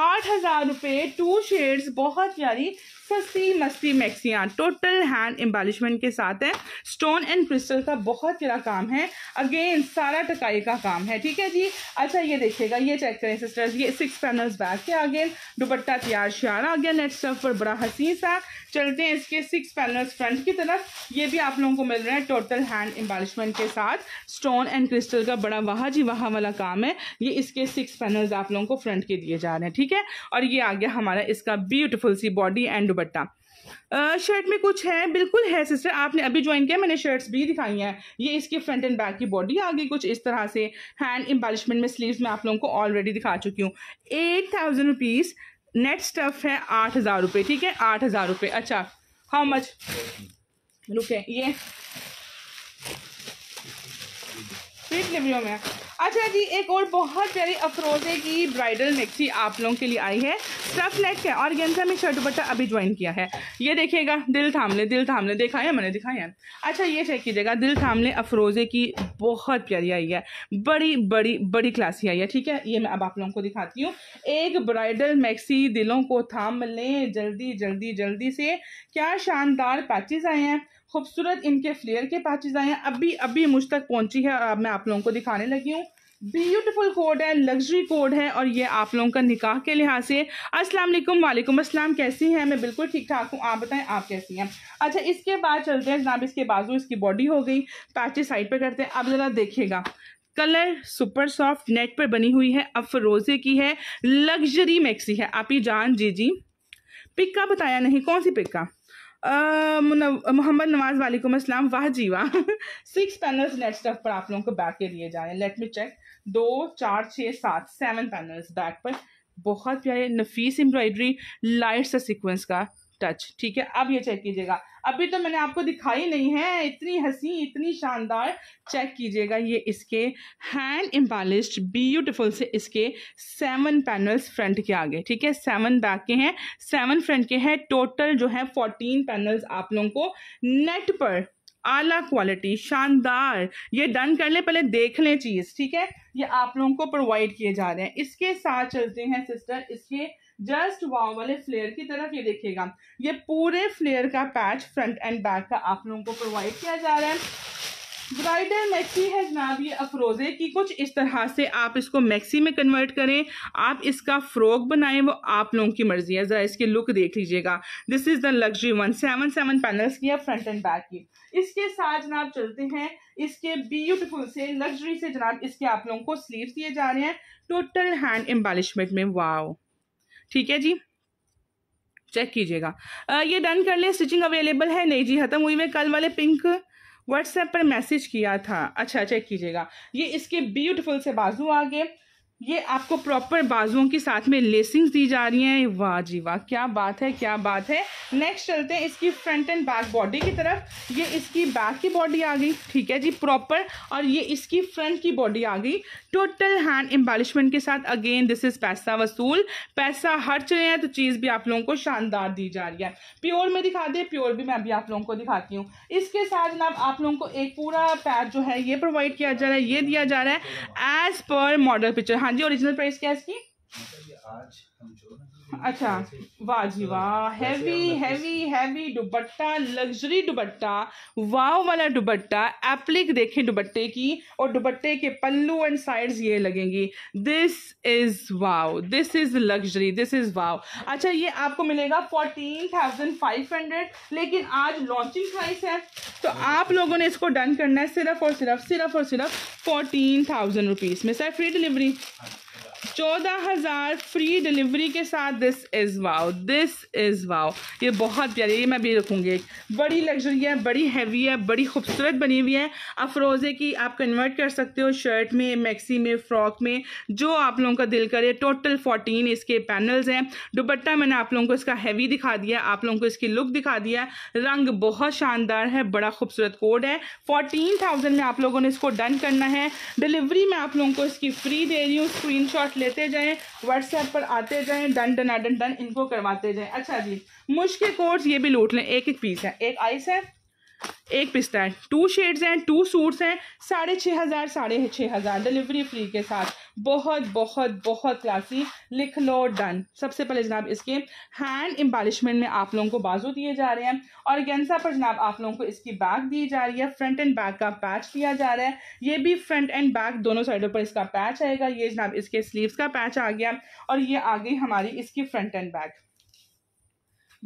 [SPEAKER 1] आठ हजार रुपये टू शेड्स बहुत प्यारी सस्ती मस्ती मैक्सियाँ टोटल हैंड एम्बालिशमेंट के साथ है स्टोन एंड क्रिस्टल का बहुत बड़ा काम है अगेन सारा टकाई का काम है ठीक है जी अच्छा ये देखिएगा ये चेक करें सिस्टर्स ये सिक्स पैनल्स बैक के अगेन दुपट्टा तैयार श्यार आ गया नेट स्टफ पर बड़ा हसीन सा चलते हैं इसके सिक्स पैनल्स फ्रंट की तरफ ये भी आप लोगों को मिल रहा है टोटल हैंड एम्बालिशमेंट के साथ स्टोन एंड क्रिस्टल का बड़ा वाह जी वाह वाला काम है ये इसके सिक्स पैनल्स आप लोगों को फ्रंट के दिए जा रहे हैं ठीक है और ये आ गया हमारा इसका ब्यूटीफुल सी बॉडी एंड दुपट्टा शर्ट में कुछ है बिल्कुल है सिस्टर आपने अभी ज्वाइन किया मैंने शर्ट्स भी दिखाई हैं ये इसके फ्रंट एंड बैक की बॉडी आ गई कुछ इस तरह से हैंड एम्बालिशमेंट में स्लीव्स में आप लोगों को ऑलरेडी दिखा चुकी हूँ eight thousand rupees net stuff है आठ हज़ार रुपये ठीक है आठ हज़ार रुपये अच्छा हाउ मच रुके ये स्वीट लिबड़ियों में अच्छा जी एक और बहुत प्यारी अफरोज़े की ब्राइडल मिक्सी आप लोगों के लिए आई है स्टफ नेक है और गेंसा में शर्ट बट्टा अभी ज्वाइन किया है ये देखिएगा दिल थाम ले दिल थाम ले देखा है मैंने दिखाया है अच्छा ये चेक कीजिएगा दिल थाम ले अफरोज़े की बहुत प्यारी आई है बड़ी बड़ी बड़ी क्लासी आई है ठीक है ये मैं अब आप लोगों को दिखाती हूँ एक ब्राइडल मैक्सी दिलों को थाम लें जल्दी जल्दी जल्दी से क्या शानदार पैचेज आए हैं खूबसूरत इनके फ्लेयर के पैचेज आए हैं अभी अभी मुझ तक पहुंची है और अब मैं आप लोगों को दिखाने लगी हूँ ब्यूटीफुल कोड है लग्जरी कोड है और ये आप लोगों का निकाह के लिहाज से अस्सलाम वालेकुम वालेकुम अस्सलाम कैसी हैं मैं बिल्कुल ठीक ठाक हूँ आप बताएं आप कैसी हैं अच्छा इसके बाद चलते हैं जनाब इसके बाजू इसकी बॉडी हो गई पैचेस साइड पर करते हैं अब ज़रा देखिएगा कलर सुपर सॉफ्ट नेट पर बनी हुई है अफरोजे की है लग्जरी मैक्सी है आप ही जान जी जी पिक्का बताया नहीं कौन सी पिक्का मोहम्मद नवाज वालेकुम अस्सलाम वाह जी वाह सिक्स पैनल्स नेट स्टफ पर आप लोगों को बैक के लिए जा रहे हैं लेट मी चेक दो चार छः सात सेवन पैनल्स बैक पर बहुत प्यारे नफीस एम्ब्रॉयडरी लाइट सा सिक्वेंस का टच ठीक है अब ये चेक कीजिएगा अभी तो मैंने आपको दिखाई नहीं है इतनी हसी इतनी शानदार चेक कीजिएगा ये इसके हैंड इम्बालिस्ड ब्यूटिफुल से इसके सेवन पैनल्स फ्रंट के आगे ठीक है सेवन बैक के हैं सेवन फ्रंट के हैं टोटल जो है फोर्टीन पैनल्स आप लोगों को नेट पर आला क्वालिटी शानदार ये डन कर ले पहले देख लें चीज़ ठीक है ये आप लोगों को प्रोवाइड किए जा रहे हैं इसके साथ चलते हैं सिस्टर इसके जस्ट वाव वाले फ्लेयर की तरफ ये देखिएगा ये पूरे फ्लेयर का पैच फ्रंट एंड बैक का आप लोगों को प्रोवाइड किया जा रहा है ब्राइडल मैक्सी है जनाब ये अफरोज़े की कुछ इस तरह से आप इसको मैक्सी में कन्वर्ट करें आप इसका फ्रॉक बनाएं वो आप लोगों की मर्जी है ज़रा इसके लुक देख लीजिएगा this is the luxury one seven seven panels की है फ्रंट एंड बैक की इसके साथ जनाब चलते हैं इसके ब्यूटीफुल से लग्जरी से जनाब इसके आप लोगों को स्लीव दिए जा रहे हैं टोटल हैंड एम्बालिशमेंट में वाओ ठीक है जी चेक कीजिएगा ये डन कर लें स्टिचिंग अवेलेबल है नहीं जी खत्म हुई मैं कल वाले पिंक व्हाट्सएप पर मैसेज किया था अच्छा चेक कीजिएगा ये इसके ब्यूटीफुल से बाजू आ गए ये आपको प्रॉपर बाजुओं के साथ में लेसिंग्स दी जा रही हैं वाह जी वाह क्या बात है क्या बात है नेक्स्ट चलते हैं इसकी फ्रंट एंड बैक बॉडी की तरफ ये इसकी बैक की बॉडी आ गई ठीक है जी प्रॉपर और ये इसकी फ्रंट की बॉडी आ गई टोटल हैंड एम्बालिशमेंट के साथ अगेन दिस इज़ पैसा वसूल पैसा हर रहे हैं तो चीज़ भी आप लोगों को शानदार दी जा रही है प्योर में दिखा दे प्योर भी मैं अभी आप लोगों को दिखाती हूँ इसके साथ जनाब आप लोगों को एक पूरा पैर जो है ये प्रोवाइड किया जा रहा है ये दिया जा रहा है एज़ पर मॉडल पिक्चर हाँ हाँ जी ओरिजिनल प्राइस क्या है इसकी मतलब आज हम जो अच्छा वाह जी वाह heavy heavy heavy dupatta luxury dupatta wow वाला दुबट्टा एप्लिक देखें दुबट्टे की और दुबट्टे के पल्लू एंड साइड्स ये लगेंगी this is wow this is luxury this is wow अच्छा ये आपको मिलेगा फोर्टीन थाउजेंड फाइव हंड्रेड लेकिन आज लॉन्चिंग प्राइस है तो हाँ। आप लोगों ने इसको डन करना है सिर्फ और सिर्फ सिर्फ और सिर्फ फोर्टीन थाउजेंड रुपीज़ में सर फ्री डिलीवरी चौदह हज़ार फ्री डिलीवरी के साथ this is wow this is wow ये बहुत प्यारी ये मैं भी एक बड़ी लग्जरी है बड़ी हैवी है बड़ी खूबसूरत बनी हुई है अफरोज़े की आप कन्वर्ट कर सकते हो शर्ट में मैक्सी में फ्रॉक में जो आप लोगों का दिल करे टोटल फोर्टीन इसके पैनल्स हैं दुपट्टा मैंने आप लोगों को इसका हैवी दिखा दिया आप लोगों को इसकी लुक दिखा दिया रंग बहुत शानदार है बड़ा खूबसूरत कोड है फोर्टीन थाउजेंड में आप लोगों ने इसको डन करना है डिलीवरी मैं आप लोगों को इसकी फ्री दे रही हूँ स्क्रीन पास लेते जाएं व्हाट्सएप पर आते जाएं डन डन डन डन इनको करवाते जाएं अच्छा जी मुश्किल कोर्स ये भी लूट लें एक एक पीस है एक आइस है एक पिस्ता है टू शेड्स हैं टू सूट्स हैं साढ़े छः हज़ार साढ़े छः हज़ार डिलीवरी फ्री के साथ बहुत बहुत बहुत क्लासी लिख लो डन सबसे पहले जनाब इसके हैंड एम्बालिशमेंट में आप लोगों को बाजू दिए जा रहे हैं और गेंसा पर जनाब आप लोगों को इसकी बैक दी जा रही है फ्रंट एंड बैक का पैच दिया जा रहा है ये भी फ्रंट एंड बैक दोनों साइडों पर इसका पैच आएगा ये जनाब इसके स्लीवस का पैच आ गया और ये आ गई हमारी इसकी फ्रंट एंड बैक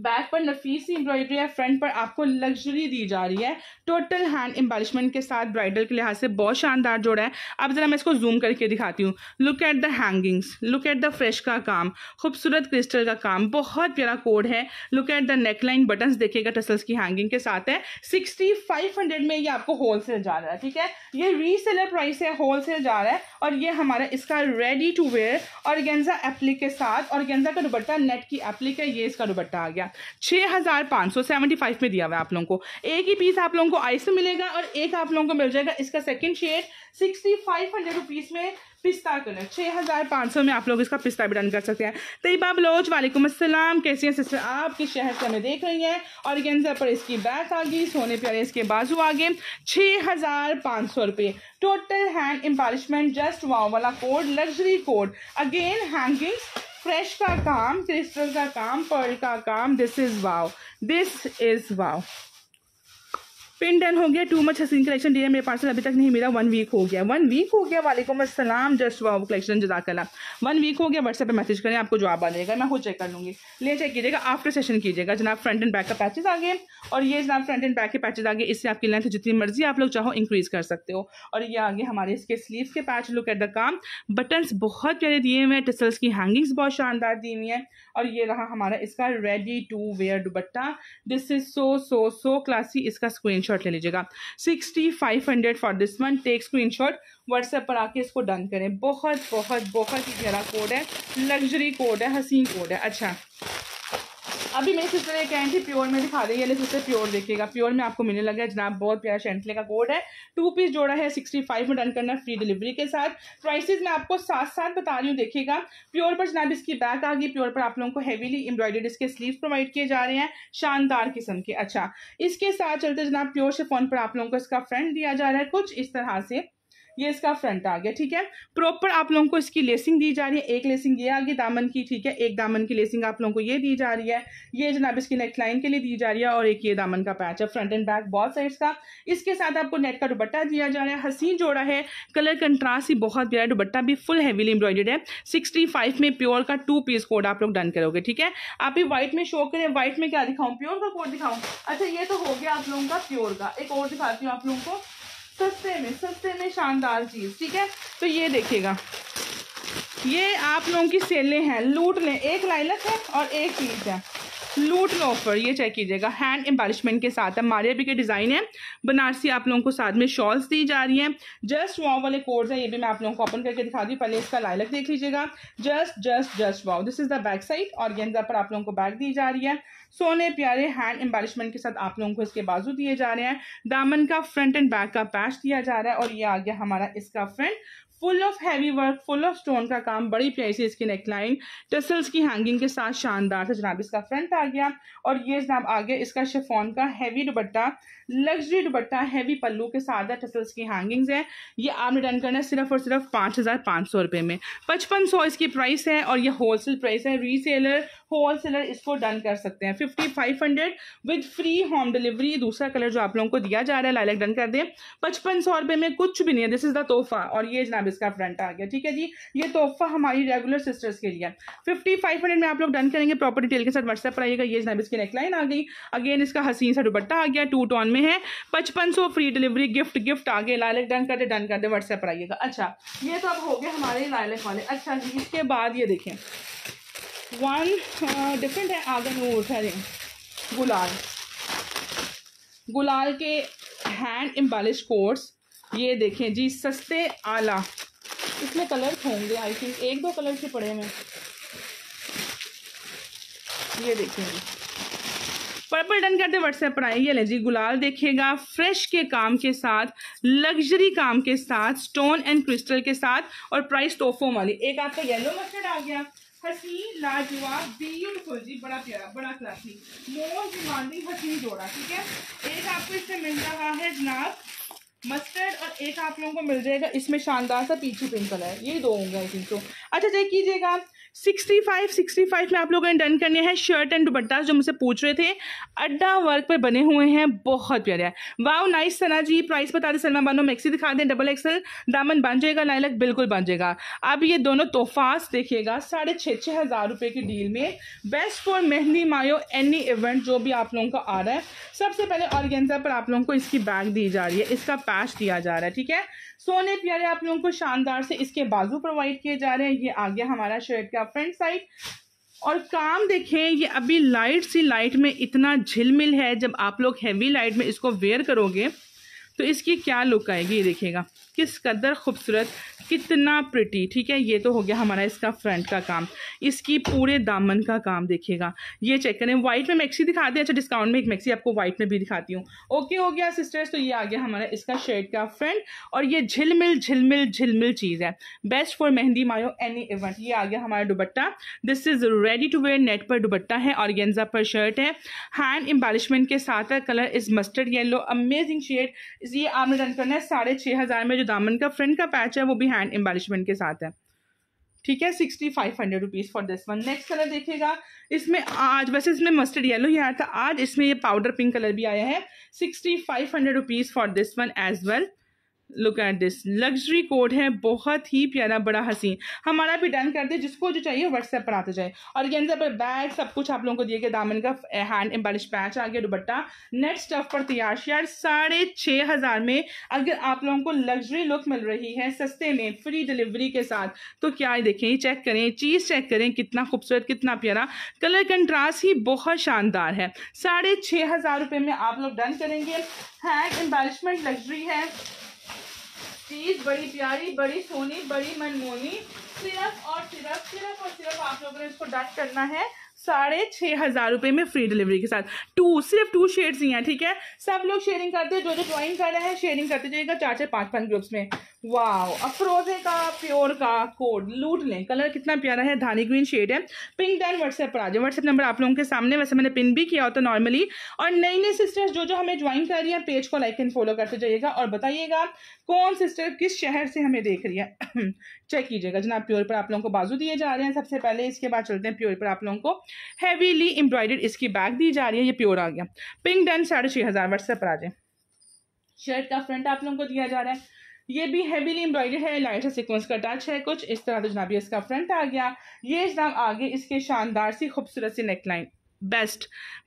[SPEAKER 1] बैक पर नफीस एम्ब्रॉयडरी है फ्रंट पर आपको लग्जरी दी जा रही है टोटल हैंड एम्बालिशमेंट के साथ ब्राइडल के लिहाज से बहुत शानदार जोड़ा है अब ज़रा मैं इसको जूम करके दिखाती हूँ look at the hangings look at the फ्रेश का काम खूबसूरत क्रिस्टल का काम बहुत प्यारा कोड है look at the neckline button देखिएगा टसल्स की हैंगिंग के साथ है सिक्सटी फाइव हंड्रेड में ये आपको होल सेल जा रहा है ठीक है ये रीसेलर प्राइस है होल सेल जा रहा है और ये हमारा इसका रेडी टू वेयर और गेंजा एप्लिक के साथ और गेंजा का दुबट्टा नेट की एप्लिक है ये इसका दुबट्टा आ गया गया छः हज़ार पाँच सौ सेवेंटी फाइव में दिया हुआ है आप लोगों को एक ही पीस आप लोगों को आइस में मिलेगा और एक आप लोगों को मिल जाएगा इसका second shade sixty five hundred rupees में पिस्ता कलर छः हज़ार पाँच सौ में आप लोग इसका पिस्ता भी डन कर सकते हैं तई बाब बलोच वालेकुम असलम कैसी हैं सिस्टर आप किस शहर से हमें देख रही हैं और गेंजा पर इसकी बैस आ गई सोने प्यारे इसके बाजू आ गए छः हज़ार पाँच सौ रुपये total hand embellishment just wow वाला coord luxury coord again hangings फ्रेश का काम क्रिस्टल का काम पर्ल का काम this is wow this is wow pin done हो गया टू मच हसीन कलेक्शन डी मेरा पार्सल अभी तक नहीं मिला वन वीक हो गया वन वीक हो गया वालेकुम असलम जस्ट वाह कलेक्शन जजाकला वन वीक हो गया व्हाट्सएप पे मैसेज करें आपको जवाब आ जाएगा मैं खुद चेक कर लूँगी ले चेक कीजिएगा आफ्टर सेशन कीजिएगा जनाब फ्रंट एंड बैक का पैचेज आ गए और ये जनाब फ्रंट एंड बैक के पैचेज आ गए इससे आपकी लेंथ जितनी मर्जी आप लोग चाहो इंक्रीज़ कर सकते हो और ये आगे हमारे इसके स्लीव के पैच लुक एट द काम बटन्स बहुत प्यारे दिए हुए हैं टसल्स की हैंगिंग्स बहुत शानदार दी हुई हैं और ये रहा हमारा इसका ready to wear dupatta this is so so so classy इसका शॉट ले लीजिएगा sixty five hundred for this one take shot WhatsApp पर आके इसको डन करें बहुत बहुत बहुत ही गहरा कोड है लग्जरी कोड है हसीन कोड है अच्छा अभी मेरी सिस्टर एक आई थी प्योर में दिखा है सिस्टर प्योर देखिएगा प्योर में आपको मिलने लगा है जनाब बहुत प्यारा शेंटले का कोड है टू पीस जोड़ा है सिक्सटी फाइव में डन करना फ्री डिलीवरी के साथ प्राइसेस मैं आपको साथ साथ बता रही हूँ देखिएगा प्योर पर जनाब इसकी बैक आ गई प्योर पर आप लोगों को हैवीली एम्ब्रॉयडेड इसके स्लीव प्रोवाइड किए जा रहे हैं शानदार किस्म के अच्छा इसके साथ चलते जनाब प्योर फोन पर आप लोगों को इसका फ्रंट दिया जा रहा है कुछ इस तरह से ये इसका फ्रंट आ गया ठीक है प्रॉपर आप लोगों को इसकी लेसिंग दी जा रही है एक लेसिंग ये आ गई दामन की ठीक है एक दामन की लेसिंग आप लोगों को ये दी जा रही है ये जनाब इसकी नेक लाइन के लिए दी जा रही है और एक ये दामन का पैच है फ्रंट एंड बैक बहुत साइड्स का इसके साथ आपको नेट का दुबट्टा दिया जा रहा है हसीन जोड़ा है कलर कंट्रास्ट ही बहुत प्यारा दुबट्टा भी फुल हैवीली एम्ब्रॉयडेड है सिक्सटी फाइव में प्योर का टू पीस कोड आप लोग डन करोगे ठीक है आप ही व्हाइट में शो करें व्हाइट में क्या दिखाऊँ प्योर का कोड दिखाऊँ अच्छा ये तो हो गया आप लोगों का प्योर का एक और दिखाती हूँ आप लोगों को सस्ते में सस्ते में शानदार चीज़ ठीक है तो ये देखिएगा ये आप लोगों की सेलें हैं लूट लें एक लाइलक है और एक चीज है लूट लो ऑफर ये चेक कीजिएगा हैंड एम्बालिशमेंट के साथ है मारिया भी के डिज़ाइन है बनारसी आप लोगों को साथ में शॉल्स दी जा रही हैं जस्ट वाव वाले कोर्स हैं ये भी मैं आप लोगों को ओपन करके दिखा दी पहले इसका लाइलक देख लीजिएगा just just just wow this is the back side और गेंदा पर आप लोगों को बैक दी जा रही है सोने प्यारे हैंड एम्बालिशमेंट के साथ आप लोगों को इसके बाजू दिए जा रहे हैं दामन का फ्रंट एंड बैक का पैच दिया जा रहा है और ये आ गया हमारा इसका front full of heavy work full of stone का काम बड़ी प्यारी सी इसकी नेकलाइन टसल्स की हैंगिंग के साथ शानदार से जनाब इसका फ्रंट आ गया और ये जनाब आ गया इसका शेफोन का heavy dupatta luxury dupatta heavy pallu के साथ है टसल्स की हैंगिंग्स है ये आपने डन करना है सिर्फ और सिर्फ पाँच हज़ार पाँच सौ रुपये में पचपन सौ इसकी प्राइस है और ये होलसेल प्राइस है रीसेलर होलसेलर इसको डन कर सकते हैं fifty five hundred with free home delivery दूसरा कलर जो आप लोगों को दिया जा रहा है लाइलक डन कर दें पचपन सौ रुपये में कुछ भी नहीं है दिस इज़ द तोहफा और ये जनाब इसका फ्रंट आ गया ठीक है जी ये तोहफा हमारी रेगुलर सिस्टर्स के लिए फिफ्टी फाइव हंड्रेड में आप लोग डन करेंगे प्रॉपर डिटेल के साथ व्हाट्सएप पर आइएगा ये जनाब इसकी नेकलाइन आ गई अगेन इसका हसीन सा दुपट्टा आ गया टू टॉन में है पचपन सौ फ्री डिलीवरी गिफ्ट गिफ्ट आगे लाइलेक डन कर दे डन कर दे व्हाट्सएप पर आइएगा अच्छा ये तो अब हो गए हमारे लाइलेक वाले अच्छा जी इसके बाद ये देखें वन डिफरेंट uh, है आगे में वो उठा गुलाल गुलाल के हैंड एम्बालिश कोर्स ये देखें जी सस्ते आला इसमें कलर्स होंगे आई थिंक एक दो कलर से पड़े हैं ये देखेंगे पर्पल डन करते व्हाट्सएप पर आए ले जी गुलाल देखिएगा फ्रेश के काम के साथ लग्जरी काम के साथ स्टोन एंड क्रिस्टल के साथ और प्राइस तोहफों वाली एक आपका येलो मस्टर्ड आ गया हसीन लाजवाब ब्यूटीफुल जी बड़ा प्यारा बड़ा क्लासी मोस्ट डिमांडिंग हसीन जोड़ा ठीक है एक आपको इससे मिल रहा है जनाब मस्टर्ड और एक आप लोगों को मिल जाएगा इसमें शानदार सा पीछू पिंक कलर ये दो होंगे आई थिंक तो अच्छा चेक कीजिएगा सिक्सटी फाइव सिक्सटी फाइव में आप लोगों ने डन करने हैं शर्ट एंड दुपट्टा जो मुझसे पूछ रहे थे अड्डा वर्क पर बने हुए हैं बहुत प्यारे है वाव नाइस सना जी प्राइस बता दें सलमा बानो मैक्सी दिखा दें डबल एक्सल दामन बन जाएगा नाइलक बिल्कुल बन जाएगा अब ये दोनों तोहफास देखिएगा साढ़े छः छः हज़ार रुपये की डील में best for mehndi mayun any event जो भी आप लोगों का आ रहा है सबसे पहले ऑर्गेंजा पर आप लोगों को इसकी बैग दी जा रही है इसका पैच दिया जा रहा है ठीक है सोने प्यारे आप लोगों को शानदार से इसके बाजू प्रोवाइड किए जा रहे हैं ये आ गया हमारा शर्ट का फ्रंट साइड और काम देखें ये अभी लाइट सी लाइट में इतना झिलमिल है जब आप लोग हैवी लाइट में इसको वेयर करोगे तो इसकी क्या लुक आएगी ये देखिएगा किस कदर खूबसूरत कितना प्रिटी ठीक है ये तो हो गया हमारा इसका फ्रंट का काम इसकी पूरे दामन का काम देखिएगा ये चेक करें वाइट में मैक्सी दिखा दें अच्छा डिस्काउंट में एक मैक्सी आपको वाइट में भी दिखाती हूँ ओके हो गया सिस्टर्स तो ये आ गया हमारा इसका शर्ट का फ्रंट और ये झिलमिल झिलमिल झिलमिल चीज़ है best for mehndi mayun any event ये आ गया हमारा dupatta this is ready to wear net पर दुबट्टा है और गेंजा पर शर्ट है हैंड एम्बालिशमेंट के साथ colour is mustard yellow amazing shade ये आपने डन करना है साढ़े हज़ार में जो दामन का फ्रंट का पैच है वो भी हैंड एम्बेलिशमेंट के साथ है ठीक है sixty five hundred rupees for this one next colour देखिएगा इसमें आज वैसे इसमें मस्टर्ड येलो ही आया था आज इसमें ये पाउडर पिंक कलर भी आया है sixty five hundred rupees for this one as well look at this luxury code है बहुत ही प्यारा बड़ा हसीन हमारा भी डन कर दे जिसको जो चाहिए व्हाट्सएप पर आते जाए और अंदर पर बैग सब कुछ आप लोगों को दिए गए दामन का हैंड एम्बालिश पैच आ गया दुबट्टा नेट स्टफ पर तैयार शेयर साढ़े छः हज़ार में अगर आप लोगों को लग्जरी लुक मिल रही है सस्ते में फ्री डिलीवरी के साथ तो क्या है देखें चेक करें चीज़ चेक करें कितना खूबसूरत कितना प्यारा कलर कंट्रास्ट ही बहुत शानदार है साढ़े छः हज़ार रुपये में आप लोग डन करेंगे हैंड एम्बालिशमेंट लग्जरी है चीज़ बड़ी प्यारी बड़ी सोनी बड़ी मनमोनी सिर्फ और सिर्फ सिर्फ और सिर्फ आप लोगों ने इसको डन करना है साढ़े छः हज़ार रुपये में फ्री डिलीवरी के साथ टू सिर्फ टू शेड्स ही हैं ठीक है सब लोग शेयरिंग करते हैं जो जो ड्राइंग कर रहे हैं शेयरिंग करते जाइएगा चार चार पाँच पाँच ग्रुप्स में वाओ अफ्रोजे का प्योर का कोड लूट लें कलर कितना प्यारा है धानी ग्रीन शेड है पिन देन व्हाट्सएप पर आ जाए व्हाट्सएप नंबर आप लोगों के सामने वैसे मैंने पिन भी किया होता नॉर्मली और नई नई सिस्टर्स जो जो हमें ज्वाइन कर रही हैं पेज को लाइक एंड फॉलो करते जाइएगा और बताइएगा कौन सिस्टर किस शहर से हमें देख रही है चेक कीजिएगा जनाब प्योर पर आप लोगों को बाजू दिए जा रहे हैं सबसे पहले इसके बाद चलते हैं प्योर पर आप लोगों को हैवीली एम्ब्रॉयडर्ड इसकी बैग दी जा रही है ये प्योर आ गया पिंक डन साढ़े छः हज़ार व्हाट्सएप पर आ जाए शर्ट का फ्रंट आप लोगों को दिया जा रहा है ये भी हैवीली एम्ब्रॉयडर है लाइटर सिक्वेंस का टच है कुछ इस तरह तो जनाबी इसका फ्रंट आ गया ये जनाब आगे इसके शानदार सी खूबसूरत सी neckline best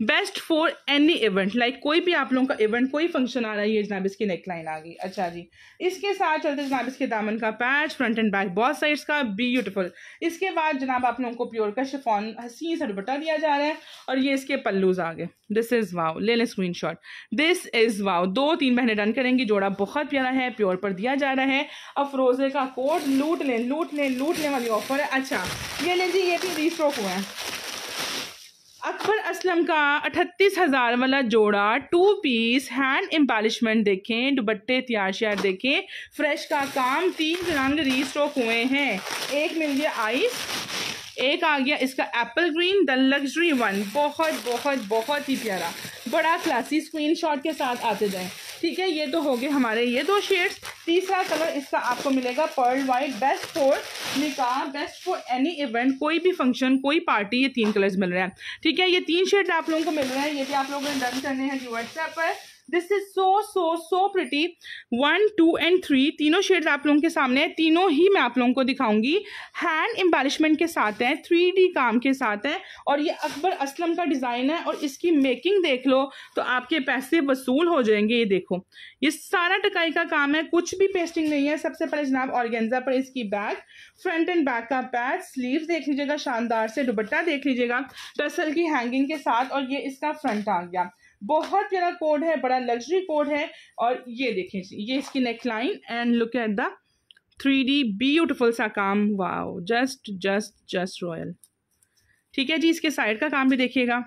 [SPEAKER 1] best for any event like कोई भी आप लोगों का इवेंट कोई फंक्शन आ रहा है ये जनाब इसकी नेकलाइन आ गई अच्छा जी इसके साथ चलते जनाब इसके दामन का पैच फ्रंट एंड बैक बहुत साइड्स का ब्यूटीफुल इसके बाद जनाब आप लोगों को प्योर का शिफॉन हसीन से दुपट्टा दिया जा रहा है और ये इसके पल्लूज आ गए दिस इज़ वाव ले लें screenshot this is wow दो तीन महीने डन करेंगी जोड़ा बहुत प्यारा है प्योर पर दिया जा रहा है अफरोजे का कोट लूट लें लूट लें लूट लें वाली ऑफर है अच्छा ये लें जी ये भी रीस्ट्रोक हुआ है अकबर असलम का अठतीस हज़ार वाला जोड़ा टू पीस हैंड एम्पालिशमेंट देखें दुबट्टे तैयार श्यार देखें फ्रेश का काम तीन रंग रीस्टॉक हुए हैं एक मिल गया आइस एक आ गया इसका apple green the luxury one बहुत बहुत बहुत ही प्यारा बड़ा क्लासी स्क्रीन शॉट के साथ आते जाएँ ठीक है ये तो हो गए हमारे ये दो शेड्स तीसरा कलर इसका आपको मिलेगा pearl white best for nikah best for any event कोई भी फंक्शन कोई पार्टी ये तीन कलर्स मिल रहे हैं ठीक है ये तीन शेड्स आप लोगों को मिल रहे हैं ये भी आप लोगों ने डन करने हैं जी व्हाट्सएप पर this is so so so pretty one two and three तीनों शेड्स आप लोगों के सामने है तीनों ही मैं आप लोगों को दिखाऊंगी हैंड एम्बालिशमेंट के साथ है थ्री डी काम के साथ है और ये अकबर असलम का डिज़ाइन है और इसकी मेकिंग देख लो तो आपके पैसे वसूल हो जाएंगे ये देखो ये सारा टकाई का काम है कुछ भी पेस्टिंग नहीं है सबसे पहले जनाब ऑर्गेंजा पर इसकी बैग फ्रंट एंड बैक का पैच स्लीव देख लीजिएगा शानदार से दुबट्टा देख लीजिएगा टसल की हैंगिंग के साथ और ये इसका फ्रंट आ गया बहुत प्यारा कोड है बड़ा लग्जरी कोड है और ये देखें ये इसकी neckline and look at the three D beautiful सा काम wow just just just royal ठीक है जी इसके साइड का काम भी देखिएगा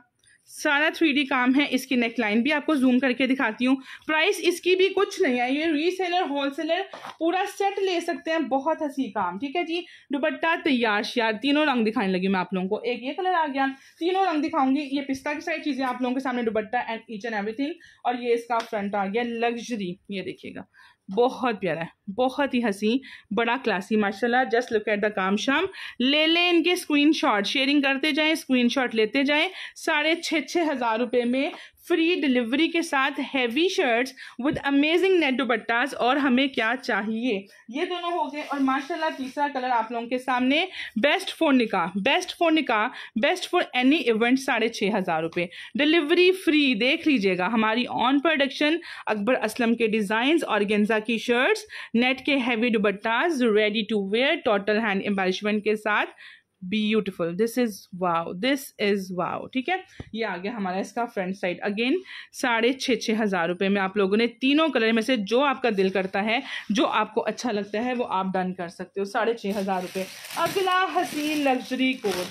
[SPEAKER 1] सारा थ्री काम है इसकी नेक लाइन भी आपको जूम करके दिखाती हूँ प्राइस इसकी भी कुछ नहीं है ये रीसेलर होलसेलर पूरा सेट ले सकते हैं बहुत हंसी काम ठीक है जी दुपट्टा तैयार शार तीनों रंग दिखाने लगी मैं आप लोगों को एक ये कलर आ गया तीनों रंग दिखाऊंगी ये पिस्ता की सारी चीज़ें आप लोगों के सामने dupatta and each and everything और ये इसका फ्रंट आ गया लग्जरी ये देखिएगा बहुत प्यारा है बहुत ही हसी बड़ा क्लासी माशाल्लाह जस्ट लुक एट द काम शाम ले लें इनके स्क्रीनशॉट शेयरिंग करते जाएं स्क्रीनशॉट लेते जाएं साढ़े छः छः हज़ार रुपये में फ्री डिलीवरी के साथ heavy shirts with amazing net dupattas और हमें क्या चाहिए ये दोनों हो गए और माशाल्लाह तीसरा कलर आप लोगों के सामने best for nikah best for nikah best for any event साढ़े छः हज़ार रुपये डिलीवरी फ्री देख लीजिएगा हमारी ऑन प्रोडक्शन अकबर असलम के डिज़ाइंस और गेंजा की शर्ट्स नेट के heavy dupattas ready to wear total hand embellishment के साथ beautiful this is wow this is wow ठीक है ये आ गया हमारा इसका फ्रंट साइड अगेन साढ़े छः छः हज़ार रुपये में आप लोगों ने तीनों कलर में से जो आपका दिल करता है जो आपको अच्छा लगता है वो आप डन कर सकते हो साढ़े छः हज़ार रुपये अगला हसीन लग्जरी कोड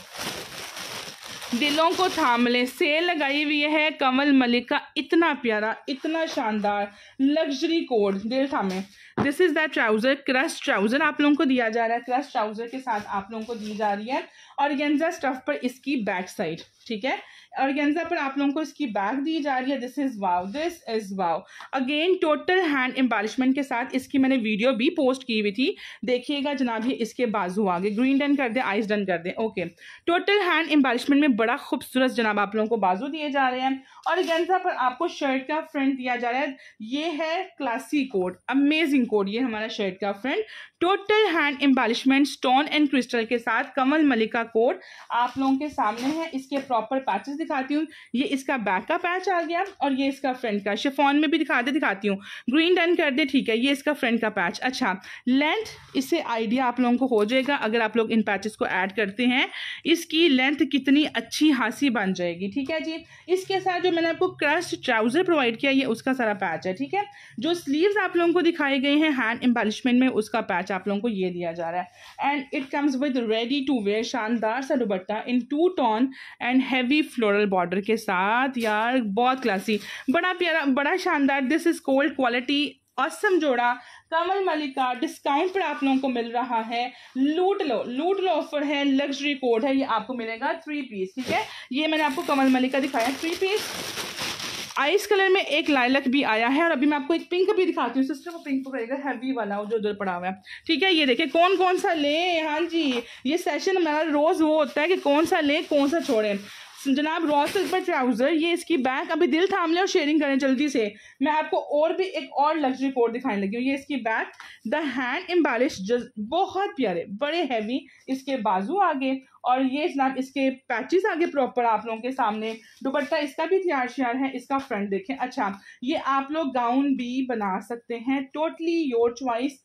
[SPEAKER 1] दिलों को थाम लें सेल लगाई हुई है कमल मलिक का इतना प्यारा इतना शानदार लग्जरी कोड दिल थामे this is that trouser crush trouser आप लोगों को दिया जा रहा है क्रश ट्राउजर के साथ आप लोगों को दी जा रही है और गेंजा स्टफ पर इसकी बैक साइड ठीक है और गेंजा पर आप लोगों को इसकी बैक दी जा रही है this is wow this is wow again total hand embellishment के साथ इसकी मैंने वीडियो भी पोस्ट की हुई थी देखिएगा जनाब ये इसके बाजू आगे ग्रीन डन कर दें आइस डन कर दें ओके टोटल हैंड एम्बालिशमेंट में बड़ा खूबसूरत जनाब आप लोगों को बाजू दिए जा रहे हैं और गेंजा पर आपको शर्ट का फ्रंट दिया जा रहा है ये है क्लासी कोड अमेजिंग कोड ये हमारा शर्ट का front total hand embellishment stone and crystal के साथ कमल मलिका कोड आप लोगों के सामने है इसके प्रॉपर पैचेस दिखाती हूँ ये इसका बैक का पैच आ गया और ये इसका फ्रंट का शिफोन में भी दिखाते दिखाती हूँ ग्रीन डन कर दे ठीक है ये इसका फ्रंट का पैच अच्छा लेंथ इससे आइडिया आप लोगों को हो जाएगा अगर आप लोग इन पैचेस को ऐड करते हैं इसकी लेंथ कितनी अच्छी हाँसी बन जाएगी ठीक है जी इसके साथ जो मैंने आपको क्रश ट्राउजर प्रोवाइड किया ये उसका सारा पैच है ठीक है जो स्लीव्स आप लोगों को दिखाए गए हैं हैंड एम्बालिशमेंट में उसका पैच आप लोगों को ये दिया जा रहा है and it comes with ready to wear शानदार सा dupatta in two tone and heavy floral border के साथ यार बहुत क्लासी बड़ा प्यारा बड़ा शानदार दिस इज कोल्ड क्वालिटी असम जोड़ा कमल मलिक का डिस्काउंट पर आप लोगों को मिल रहा है लूट लो लूट लो ऑफर है लग्जरी कोड है ये आपको मिलेगा थ्री पीस ठीक है ये मैंने आपको कमल मलिक का दिखाया थ्री पीस आइस कलर में एक लाइलक भी आया है और अभी मैं आपको एक पिंक भी दिखाती हूँ सिस्टर वो पिंक पकड़ेगा हैवी वाला जो उधर पड़ा हुआ है ठीक है ये देखिए कौन कौन सा लें हाँ जी ये सेशन हमारा रोज़ वो होता है कि कौन सा लें कौन सा छोड़ें जनाब रॉ पर ट्राउज़र ये इसकी बैक अभी दिल थाम लें और शेयरिंग करें जल्दी से मैं आपको और भी एक और लग्जरी कोट दिखाने लगी हूँ ये इसकी बैक द हैंड एम्बालिश बहुत प्यारे बड़े हैवी इसके बाजू आगे और ये जनाब इसके पैचेस आगे प्रॉपर आप लोगों के सामने दुपट्टा इसका भी तैयार श्यार है इसका फ्रंट देखें अच्छा ये आप लोग गाउन भी बना सकते हैं टोटली योर च्वाइस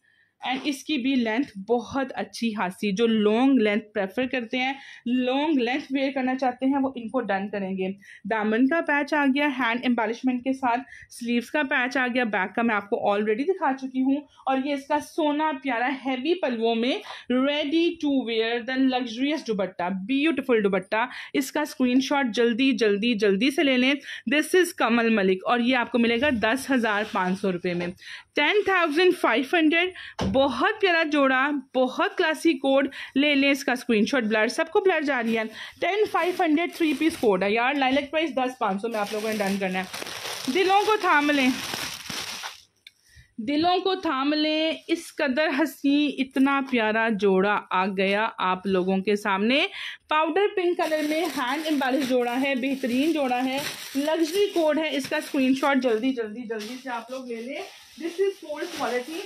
[SPEAKER 1] एंड इसकी भी लेंथ बहुत अच्छी खासी जो लॉन्ग लेंथ प्रेफर करते हैं लॉन्ग लेंथ वेयर करना चाहते हैं वो इनको डन करेंगे दामन का पैच आ गया हैंड एम्बालिशमेंट के साथ स्लीव्स का पैच आ गया बैक का मैं आपको ऑलरेडी दिखा चुकी हूँ और ये इसका सोना प्यारा हैवी पलवों में ready to wear the luxurious dupatta beautiful dupatta इसका स्क्रीन जल्दी जल्दी जल्दी से ले लें दिस इज़ कमल मलिक और ये आपको मिलेगा दस हज़ार पाँच सौ रुपये में टेन थाउजेंड फाइव हंड्रेड बहुत प्यारा जोड़ा बहुत क्लासी कोड ले लें इसका स्क्रीनशॉट ब्लड सबको ब्लड जा रही है ten five hundred three piece code है यार लाइलक प्राइस दस पाँच सौ में आप लोगों ने डन करना है दिलों को थाम लें दिलों को थाम लें इस कदर हंसी इतना प्यारा जोड़ा आ गया आप लोगों के सामने पाउडर पिंक कलर में हैंड एम्बालिश जोड़ा है बेहतरीन जोड़ा है लग्जरी कोड है इसका स्क्रीनशॉट जल्दी जल्दी जल्दी से आप लोग ले लें this is for quality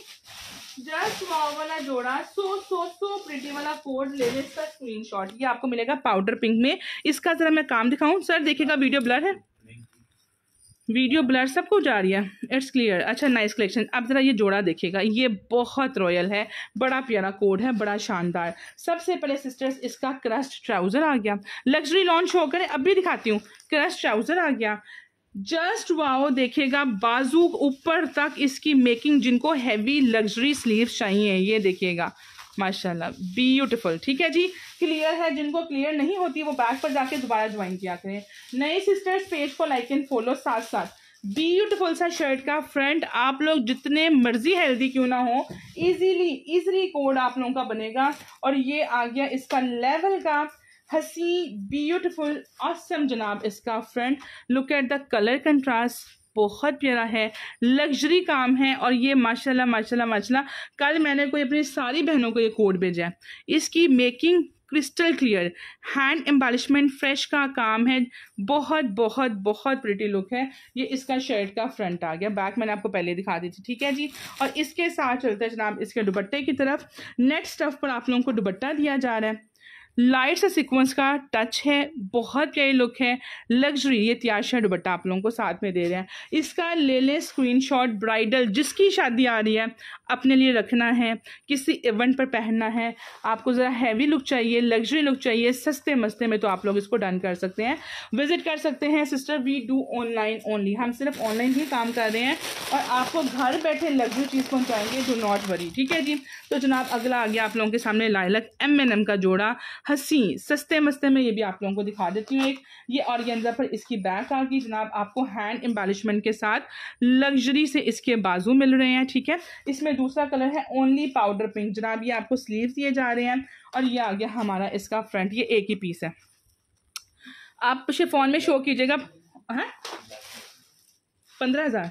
[SPEAKER 1] just wow वाला जोड़ा सो सो सो प्रिटी वाला कोड ले लें इसका स्क्रीन शॉट ये आपको मिलेगा पाउडर पिंक में इसका जरा मैं काम दिखाऊं सर देखिएगा वीडियो ब्लर है वीडियो ब्लर सब कुछ जा रही है इट्स क्लियर अच्छा नाइस कलेक्शन अब ज़रा ये जोड़ा देखिएगा ये बहुत रॉयल है बड़ा प्यारा कोड है बड़ा शानदार सबसे पहले सिस्टर्स इसका क्रस्ट ट्राउज़र आ गया लग्जरी लॉन्च होकर अभी दिखाती हूँ क्रस्ट ट्राउज़र आ गया जस्ट वाओ देखेगा बाजू ऊपर तक इसकी मेकिंग जिनको हैवी लग्जरी स्लीव चाहिए ये देखिएगा माशाल्लाह ब्यूटीफुल ठीक है जी क्लियर है जिनको क्लियर नहीं होती वो बैक पर जाके दोबारा ज्वाइन किया करें नए सिस्टर्स पेज को लाइक एंड फॉलो साथ साथ ब्यूटीफुल सा शर्ट का फ्रंट आप लोग जितने मर्जी हेल्दी क्यों ना हो इजीली इजीली कोड आप लोगों का बनेगा और ये आ गया इसका लेवल का हसी ब्यूटिफुल ऑसम जनाब इसका front look at the colour contrast बहुत प्यारा है लग्जरी काम है और ये माशाल्लाह माशाल्लाह माशाल्लाह कल मैंने कोई अपनी सारी बहनों को ये कोड भेजा है इसकी making crystal clear hand embellishment fresh का काम है बहुत बहुत बहुत प्रिटी लुक है ये इसका शर्ट का फ्रंट आ गया बैक मैंने आपको पहले दिखा दी थी ठीक है जी और इसके साथ चलते हैं जनाब इसके दुबट्टे की तरफ नेट स्टफ पर आप लोगों को दुबट्टा दिया जा रहा है लाइट से सिक्वेंस का टच है बहुत प्यारी लुक है लग्जरी ये त्याशा दुबट्टा आप लोगों को साथ में दे रहे हैं इसका ले लें स्क्रीन ब्राइडल जिसकी शादी आ रही है अपने लिए रखना है किसी इवेंट पर पहनना है आपको ज़रा हैवी लुक चाहिए लग्जरी लुक चाहिए सस्ते मस्ते में तो आप लोग इसको डन कर सकते हैं विजिट कर सकते हैं sister we do online only हम सिर्फ ऑनलाइन ही काम कर रहे हैं और आपको घर बैठे लग्जरी चीज़ पहुँचाएंगे डो नॉट वरी ठीक है जी तो जनाब अगला आ गया आप लोगों के सामने लाइलक एम एन एम का जोड़ा हंसी सस्ते मस्ते में ये भी आप लोगों को दिखा देती हूँ एक ये ऑर्गेन्जा पर इसकी बैक आ गई जनाब आपको हैंड एम्बेलिशमेंट के साथ लग्जरी से इसके बाजू मिल रहे हैं ठीक है इसमें दूसरा कलर है ओनली पाउडर पिंक जनाब ये आपको स्लीव दिए जा रहे हैं और ये आ गया हमारा इसका फ्रंट ये एक ही पीस है आप फोन में शो कीजिएगा पंद्रह हज़ार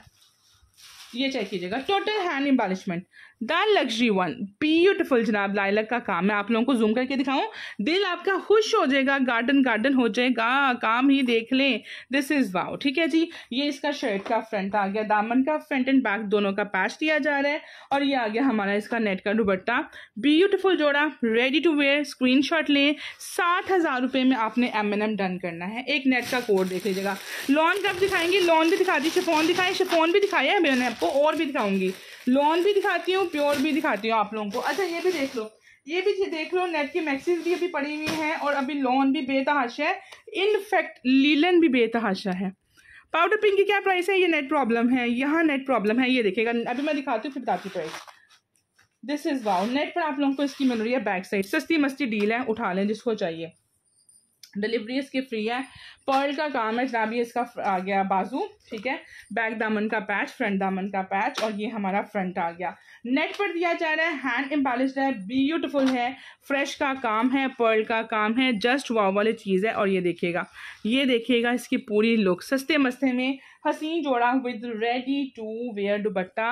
[SPEAKER 1] ये चेक कीजिएगा total hand embellishment the luxury one beautiful जनाब लाइलक का काम मैं आप लोगों को जूम करके दिखाऊं दिल आपका खुश हो जाएगा गार्डन गार्डन हो जाएगा काम ही देख लें दिस इज वाओ ठीक है जी ये इसका शर्ट का फ्रंट आ गया दामन का फ्रंट एंड बैक दोनों का पैच दिया जा रहा है और ये आ गया हमारा इसका नेट का दुबट्टा ब्यूटिफुल जोड़ा ready to wear screenshot लें सात हज़ार रुपये में आपने एम एन एम डन करना है एक नेट का कोड देख लीजिएगा लॉन कब दिखाएंगे लॉन्ग भी दिखा दी शिफोन दिखाई शिफोन भी दिखाया है मैंने आपको और भी दिखाऊंगी लॉन भी दिखाती हूँ प्योर भी दिखाती हूँ आप लोगों को अच्छा ये भी देख लो ये भी देख लो नेट की मैक्सीज भी अभी पड़ी हुई है और अभी लॉन भी बेतहाशा है इनफैक्ट लीलन भी बेतहाशा है पाउडर पिंक की क्या प्राइस है ये नेट प्रॉब्लम है यहाँ नेट प्रॉब्लम है ये देखेगा अभी मैं दिखाती हूँ फिर बताती price this is wow net पर आप लोगों को इसकी मिल रही है बैक साइड सस्ती मस्ती डील है उठा लें जिसको चाहिए डिलीवरी इसकी फ्री है पर्ल का काम है जनाब भी इसका आ गया बाजू ठीक है बैक दामन का पैच फ्रंट दामन का पैच और ये हमारा फ्रंट आ गया नेट पर दिया जा रहा है हैंड एम्बालिश्ड है ब्यूटीफुल है फ्रेश का काम है पर्ल का काम है जस्ट वाव वाली चीज़ है और ये देखिएगा ये देखिएगा इसकी पूरी लुक सस्ते मस्ते में हसीन जोड़ा with ready to wear dupatta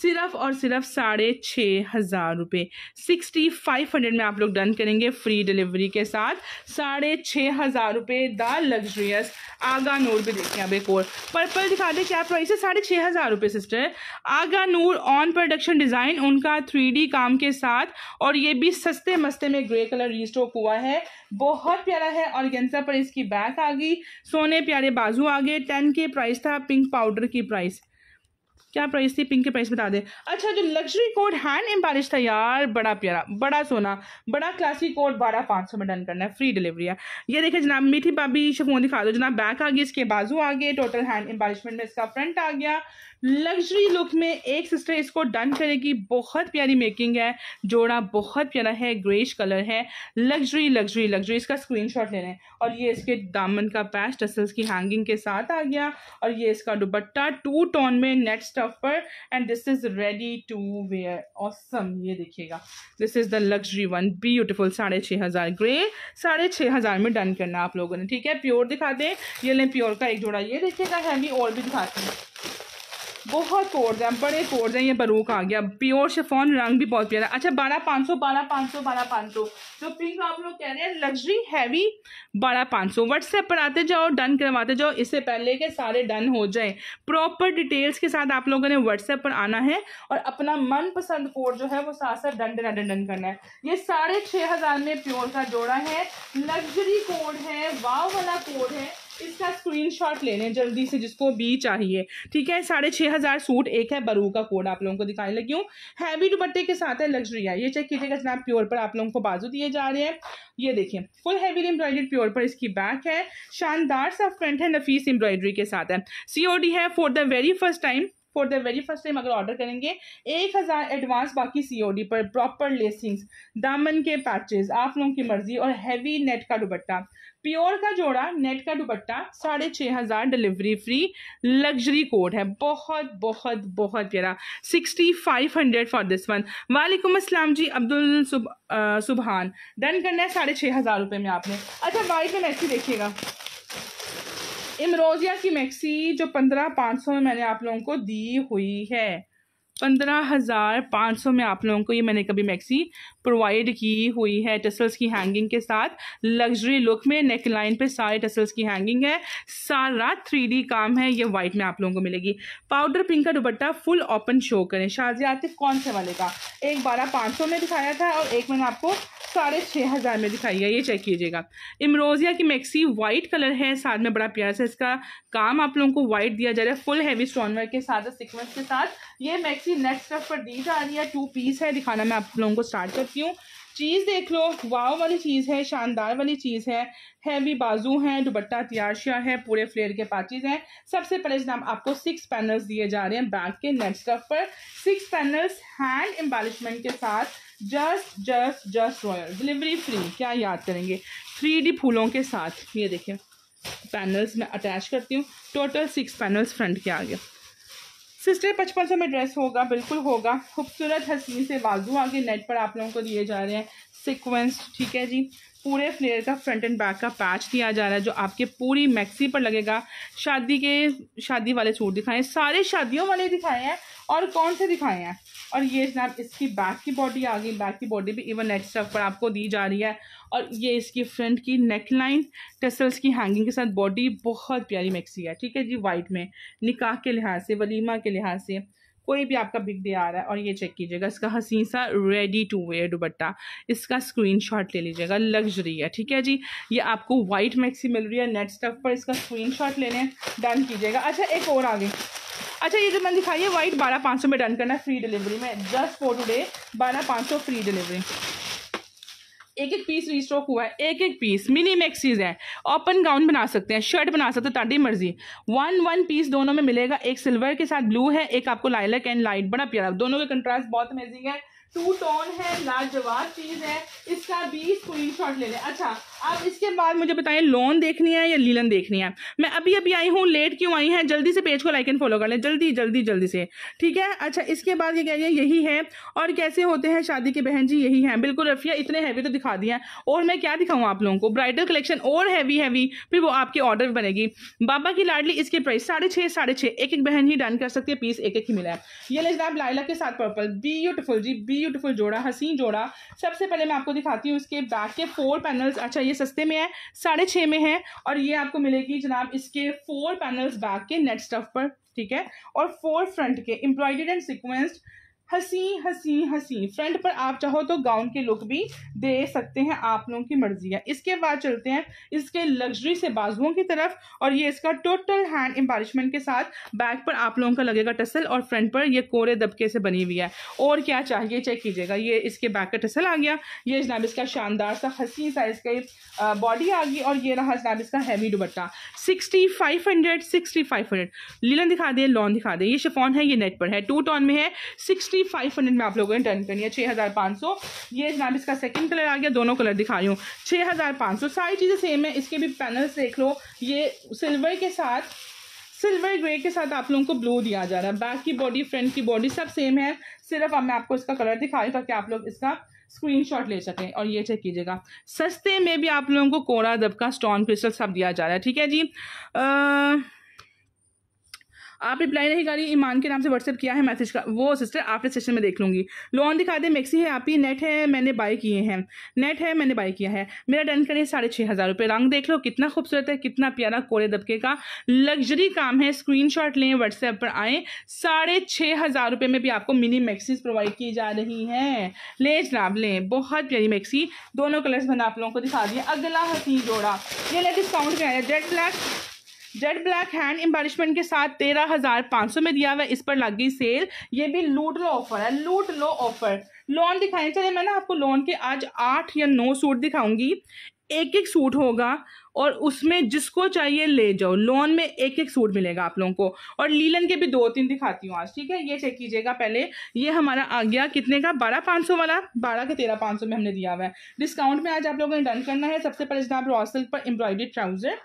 [SPEAKER 1] सिर्फ और सिर्फ साढ़े छः हज़ार रुपये सिक्सटी फाइव हंड्रेड में आप लोग डन करेंगे फ्री डिलीवरी के साथ साढ़े छः हज़ार रुपये द लग्जरियस आगा नूर भी देखें अब एक और पर्पल दिखा दें क्या प्राइस है साढ़े छः हज़ार रुपये sister Agha Noor on production design उनका थ्री काम के साथ और ये भी सस्ते मस्ते में ग्रे कलर रीस्टॉक हुआ है बहुत प्यारा है और पर इसकी बैक आ गई सोने प्यारे बाजू आ गए टेन के प्राइस था था पिंक पाउडर की प्राइस क्या प्राइस थी पिंक के प्राइस बता दे अच्छा जो लग्जरी कोट हैंड एम्बारिश था यार बड़ा प्यारा बड़ा सोना बड़ा क्लासी कोट बारह पाँच सौ में डन करना है फ्री डिलीवरी है ये देखिए जनाब मीठी बाबी शफोन दिखा दो जनाब बैक आ गई इसके बाजू आ गए टोटल हैंड एम्बारिशमेंट में इसका फ्रंट आ गया लग्जरी लुक में एक सिस्टर इसको डन करेगी बहुत प्यारी मेकिंग है जोड़ा बहुत प्यारा है ग्रेश कलर है लग्जरी लग्जरी लग्जरी इसका स्क्रीनशॉट रहे हैं और ये इसके दामन का पैच टसल्स की हैंगिंग के साथ आ गया और ये इसका दुपट्टा टू टोन में नेट स्टफ पर and this is ready to wear awesome ये देखिएगा this is the luxury one beautiful साढ़े छः हज़ार ग्रे साढ़े छः हज़ार में डन करना आप लोगों ने ठीक है प्योर दिखा दें ये लें प्योर का एक जोड़ा ये देखिएगा हैवी और भी दिखाते हैं बहुत कोर्स हैं बड़े कोर्स हैं ये बरूक आ गया प्योर शेफोन रंग भी बहुत प्यारा अच्छा बारह पाँच सौ बारह पाँच सौ बारह पाँच सौ जो पिंक आप लोग कह रहे हैं लग्जरी हैवी बारह पाँच सौ व्हाट्सएप पर आते जाओ डन करवाते जाओ इससे पहले के सारे डन हो जाए प्रॉपर डिटेल्स के साथ आप लोगों ने व्हाट्सएप पर आना है और अपना मनपसंद कोड जो है वो साथ साथ डन डन डन डन करना है ये साढ़े छः हज़ार में प्योर का जोड़ा है लग्जरी कोड है वाव वाला कोड है इसका स्क्रीनशॉट लेने जल्दी से जिसको भी चाहिए ठीक है साढ़े छः हज़ार सूट एक है बरू का कोड आप लोगों को दिखाने लगी हूँ हैवी दुपट्टे के साथ है लग्जरी है ये चेक कीजिएगा जनाब प्योर पर आप लोगों को बाजू दिए जा रहे हैं ये देखिए फुल हैवी एम्ब्रॉयडरी प्योर पर इसकी बैक है शानदार सा फ्रंट है नफीस एम्ब्रॉयडरी के साथ है सी है for the very first time for the very first time अगर ऑर्डर करेंगे एक हज़ार एडवांस बाकी सीओडी पर प्रॉपर लेसिंग्स दामन के पैचेस आप लोगों की मर्जी और हैवी नेट का दुपट्टा प्योर का जोड़ा नेट का दुपट्टा साढ़े छः हज़ार डिलीवरी फ्री लग्जरी कोड है बहुत बहुत बहुत प्यारा sixty five hundred for this one वालेकुम असलम जी अब्दुल सुब, आ, सुबहान डन करना है साढ़े छः हज़ार रुपये में आपने अच्छा वाइट कलर की देखिएगा इमरोजिया की मैक्सी जो पंद्रह पाँच सौ में मैंने आप लोगों को दी हुई है पंद्रह हज़ार पाँच सौ में आप लोगों को ये मैंने कभी मैक्सी प्रोवाइड की हुई है टसल्स की हैंगिंग के साथ लग्जरी लुक में नेक लाइन पे सारे टसल्स की हैंगिंग है सारा थ्री डी काम है ये वाइट में आप लोगों को मिलेगी पाउडर पिंक का दुपट्टा फुल ओपन शो करें शाजिया आतिफ कौन से वाले का एक बारह पाँच सौ में दिखाया था और एक मैंने आपको साढ़े छः हज़ार में दिखाई है ये चेक कीजिएगा इमरोजिया की मैक्सी वाइट कलर है साथ में बड़ा प्यारा सा इसका काम आप लोगों को वाइट दिया जा रहा है फुल हैवी स्टोनवर के साथ सिक्वेंस के साथ ये मैक्सी नेक्स्ट स्टेप पर दी जा रही है टू पीस है दिखाना मैं आप लोगों को स्टार्ट करती हूँ चीज़ देख लो वाव वाली चीज़ है शानदार वाली चीज़ है हैवी बाजू हैं दुबट्टा तियारशिया है पूरे फ्लेयर के पाचीज हैं सबसे पहले जनाब आपको सिक्स पैनल्स दिए जा रहे हैं बैक के नेक्स्ट स्टफ पर सिक्स पैनल्स हैंड एम्बालिशमेंट के साथ just just just royal delivery free क्या याद करेंगे थ्री डी फूलों के साथ ये देखें पैनल्स मैं अटैच करती हूँ टोटल सिक्स पैनल्स फ्रंट के आगे सिस्टर पचपन सौ में ड्रेस होगा बिल्कुल होगा खूबसूरत हसीन से बाजू आगे नेट पर आप लोगों को दिए जा रहे हैं सिक्वेंस ठीक है जी पूरे फ्लेयर का फ्रंट एंड बैक का पैच दिया जा रहा है जो आपके पूरी मैक्सी पर लगेगा शादी के शादी वाले सूट दिखाएं सारे शादियों वाले दिखाए हैं और कौन से दिखाए हैं और ये जनाब इसकी बैक की बॉडी आ गई बैक की बॉडी भी इवन नेट स्टफ पर आपको दी जा रही है और ये इसकी फ्रंट की नेक लाइन टेसल्स की हैंगिंग के साथ बॉडी बहुत प्यारी मैक्सी है ठीक है जी वाइट में निकाह के लिहाज से वलीमा के लिहाज से कोई भी आपका बिग डे आ रहा है और ये चेक कीजिएगा इसका हसीन सा रेडी टू वेयर दुबट्टा इसका स्क्रीनशॉट ले लीजिएगा लग्जरी है ठीक है जी ये आपको वाइट मैक्सी मिल रही है नेट स्टफ पर इसका स्क्रीनशॉट लेने डन कीजिएगा अच्छा एक और आगे अच्छा ये जो मैंने दिखाई है वाइट बारह पाँच सौ में डन करना है फ्री डिलीवरी में जस्ट फॉर टुडे बारह पाँच सौ फ्री डिलीवरी एक एक पीस रीस्टॉक हुआ है एक एक पीस मिनी मैक्सीज है ओपन गाउन बना सकते हैं शर्ट बना सकते हैं ताटी मर्जी वन वन पीस दोनों में मिलेगा एक सिल्वर के साथ ब्लू है एक आपको लाइलक एंड लाइट बड़ा प्यारा दोनों के कंट्रास्ट बहुत अमेजिंग है टू टोन है लाजवाब चीज़ है इसका भी स्क्रीन शॉट ले लें अच्छा अब इसके बाद मुझे बताएं लोन देखनी है या लीलन देखनी है मैं अभी अभी आई हूँ लेट क्यों आई है जल्दी से पेज को लाइक एंड फॉलो कर लें जल्दी जल्दी जल्दी से ठीक है अच्छा इसके बाद ये कह रही है यही है और कैसे होते हैं शादी के बहन जी यही है बिल्कुल रफिया इतने हैवी तो दिखा दिए और मैं क्या दिखाऊँ आप लोगों को ब्राइडल कलेक्शन और हैवी हैवी फिर वो आपके ऑर्डर बनेगी बाबा की लाडली इसके प्राइस साढ़े छः साढ़े छः एक एक बहन ही डन कर सकती है पीस एक एक ही मिला है ये ले जनाब लाइला के साथ पर्पल ब्यूटिफुल जी बी ब्यूटीफुल जोड़ा हसीन जोड़ा सबसे पहले मैं आपको दिखाती हूँ इसके बैक के फोर पैनल्स अच्छा ये सस्ते में है साढ़े छः में है और ये आपको मिलेगी जनाब इसके फोर पैनल्स बैक के नेट स्टफ पर ठीक है और फोर फ्रंट के एम्ब्रॉयडेड एंड सिक्वेंस्ड हंसी हंसी हंसी फ्रंट पर आप चाहो तो गाउन के लुक भी दे सकते हैं आप लोगों की मर्जी है इसके बाद चलते हैं इसके लग्जरी से बाजुओं की तरफ और ये इसका टोटल हैंड एम्बारिशमेंट के साथ बैक पर आप लोगों का लगेगा टसल और फ्रंट पर ये कोरे दबके से बनी हुई है और क्या चाहिए चेक कीजिएगा ये इसके बैक का टसल आ गया ये जनाब इसका शानदार सा हंसी साइज का बॉडी आ गई और ये रहा जनाब इसका heavy dupatta sixty five hundred sixty five hundred लीलन दिखा दे लॉन दिखा दे ये शिफॉन है ये नेट पर है टू टॉन में है सिक्सटी सिर्फ फाइव हंड्रेड में आप लोगों ने डन करनी है छः हज़ार पाँच सौ ये जनाब इसका सेकंड कलर आ गया दोनों कलर दिखा रही हूँ छः हज़ार पाँच सौ सारी चीज़ें सेम है इसके भी पैनल्स देख लो ये सिल्वर के साथ सिल्वर ग्रे के साथ आप लोगों को ब्लू दिया जा रहा है बैक की बॉडी फ्रंट की बॉडी सब सेम है सिर्फ अब मैं आपको इसका कलर दिखा रही ताकि आप लोग इसका स्क्रीनशॉट ले सकें और ये चेक कीजिएगा सस्ते में भी आप लोगों को कोरा दबका स्टोन क्रिस्टल सब दिया जा रहा है ठीक है जी आ... आप रिप्लाई नहीं करी ईमान के नाम से व्हाट्सअप किया है मैसेज का वो सिस्टर आफ्टर सेशन में देख लूँगी लोन दिखा दे मैक्सी है आपकी नेट है मैंने बाय किए हैं नेट है मैंने बाय किया है मेरा डन करें साढ़े छः हज़ार रुपये रंग देख लो कितना खूबसूरत है कितना प्यारा कोरे दबके का लग्जरी काम है स्क्रीन शॉट लें व्हाट्सएप पर आएँ साढ़े छः हज़ार रुपये में भी आपको मिनी मैक्सीज प्रोवाइड की जा रही हैं ले जनाब लें बहुत प्यारी मैक्सी दोनों कलर्स मैंने आप लोगों को दिखा दिया अगला हसी जोड़ा ये ले डिस्काउंट क्या है jet black jet black hand embellishment के साथ तेरह हजार पाँच सौ में दिया हुआ इस पर लग गई सेल ये भी लूट लो ऑफर है लूट लो ऑफर लॉन दिखाएं चले मैं ना आपको लोन के आज आठ या नौ सूट दिखाऊंगी एक एक सूट होगा और उसमें जिसको चाहिए ले जाओ लोन में एक एक सूट मिलेगा आप लोगों को और लीलन के भी दो तीन दिखाती हूँ आज ठीक है ये चेक कीजिएगा पहले ये हमारा आ गया कितने का बारह पाँच सौ वाला बारह के तेरह पाँच सौ में हमने दिया हुआ है डिस्काउंट में आज आप लोगों ने डन करना है सबसे पहले आप रॉसल पर एम्ब्रॉयडरी ट्राउजर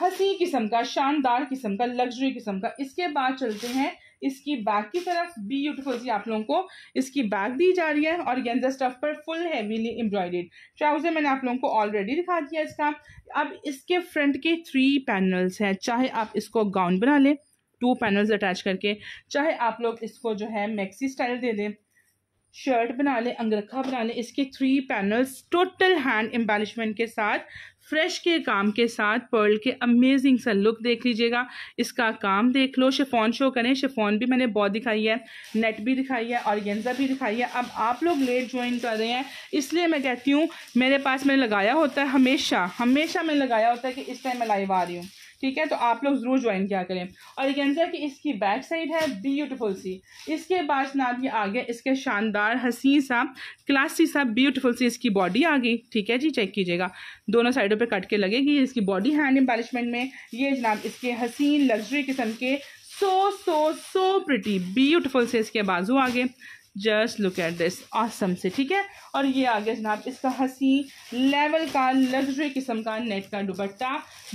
[SPEAKER 1] हंसी किस्म का शानदार किस्म का लग्जरी किस्म का इसके बाद चलते हैं इसकी बैग की तरफ ब्यूटीफुल सी आप लोगों को इसकी बैग दी जा रही है और गेंजा स्टफ पर फुल हैवीली एम्ब्रॉयडेड ट्राउजर मैंने आप लोगों को ऑलरेडी दिखा दिया इसका अब इसके फ्रंट के थ्री पैनल्स हैं चाहे आप इसको गाउन बना लें टू पैनल्स अटैच करके चाहे आप लोग इसको जो है मैक्सी स्टाइल दे दें शर्ट बना लें अंगरखा बना लें इसके three panels total hand embellishment के साथ फ्रेश के काम के साथ पर्ल के अमेजिंग सा लुक देख लीजिएगा इसका काम देख लो शिफॉन शो करें शिफोन भी मैंने बहुत दिखाई है नेट भी दिखाई है और गेंजा भी दिखाई है अब आप लोग लेट ज्वाइन कर रहे हैं इसलिए मैं कहती हूँ मेरे पास मैंने लगाया होता है हमेशा हमेशा मैंने लगाया होता है कि इस टाइम मैं लाइव आ रही हूँ ठीक है तो आप लोग ज़रूर ज्वाइन किया करें और आंसर की इसकी बैक साइड है ब्यूटीफुल सी इसके बाद जनाब ये आ गया इसके शानदार हसी सा क्लासी सा ब्यूटीफुल सी इसकी बॉडी आ गई ठीक है जी चेक कीजिएगा दोनों साइडों पर कट के लगेगी इसकी बॉडी हैंड एम्बेलिशमेंट में ये जनाब इसके हसीन लग्जरी किस्म के सो सो सो प्रिटी ब्यूटीफुल से इसके बाजू आ गए just look at this awesome से ठीक है और ये आ गया जनाब इसका हसी लेवल का लग्जरी किस्म का नेट का दुपट्टा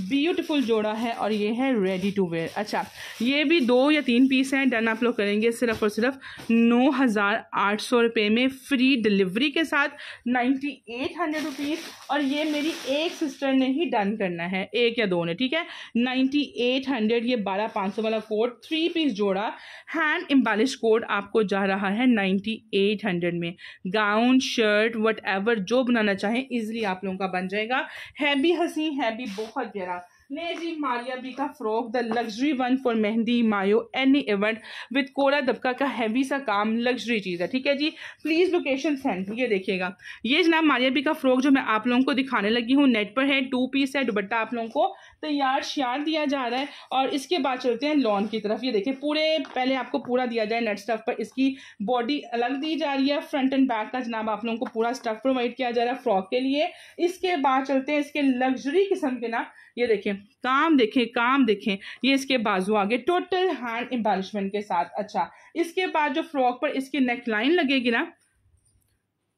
[SPEAKER 1] ब्यूटिफुल जोड़ा है और ये है रेडी टू वेयर अच्छा ये भी दो या तीन पीस हैं डन आप लोग करेंगे सिर्फ और सिर्फ नौ हज़ार आठ सौ रुपये में फ्री डिलीवरी के साथ नाइन्टी एट हंड्रेड रुपीज़ और ये मेरी एक सिस्टर ने ही डन करना है एक या दो ने ठीक है नाइन्टी एट हंड्रेड ये बारह पाँच सौ वाला कोड थ्री पीस जोड़ा हैंड एम्बालिश कोड आपको जा रहा है नाइन नाइन्टी एट हंड्रेड में गाउन शर्ट वट एवर जो बनाना चाहें इजिली आप लोगों का बन जाएगा हैवी हंसी हैवी बहुत प्यारा जी मारिया बी का frock the luxury one for mehndi mayun any event with kora dabka का हैवी सा काम लग्जरी चीज़ है ठीक है जी प्लीज़ लोकेशन सेंड ये देखिएगा ये जनाब मारिया बी का फ्रॉक जो मैं आप लोगों को दिखाने लगी हूँ नेट पर है टू पीस है दुबट्टा आप लोगों को तैयार श्यार दिया जा रहा है और इसके बाद चलते हैं लॉन की तरफ ये देखें पूरे पहले आपको पूरा दिया जाए नेट स्टफ पर इसकी बॉडी अलग दी जा रही है फ्रंट एंड बैक का जनाब आप लोगों को पूरा स्टफ प्रोवाइड किया जा रहा है फ्रॉक के लिए इसके बाद चलते हैं इसके लग्जरी किस्म के ना ये देखें काम देखें काम देखें ये इसके बाजू आगे टोटल हैंड एम्बालिशमेंट के साथ अच्छा इसके बाद जो फ्रॉक पर इसकी नेक लाइन लगेगी ना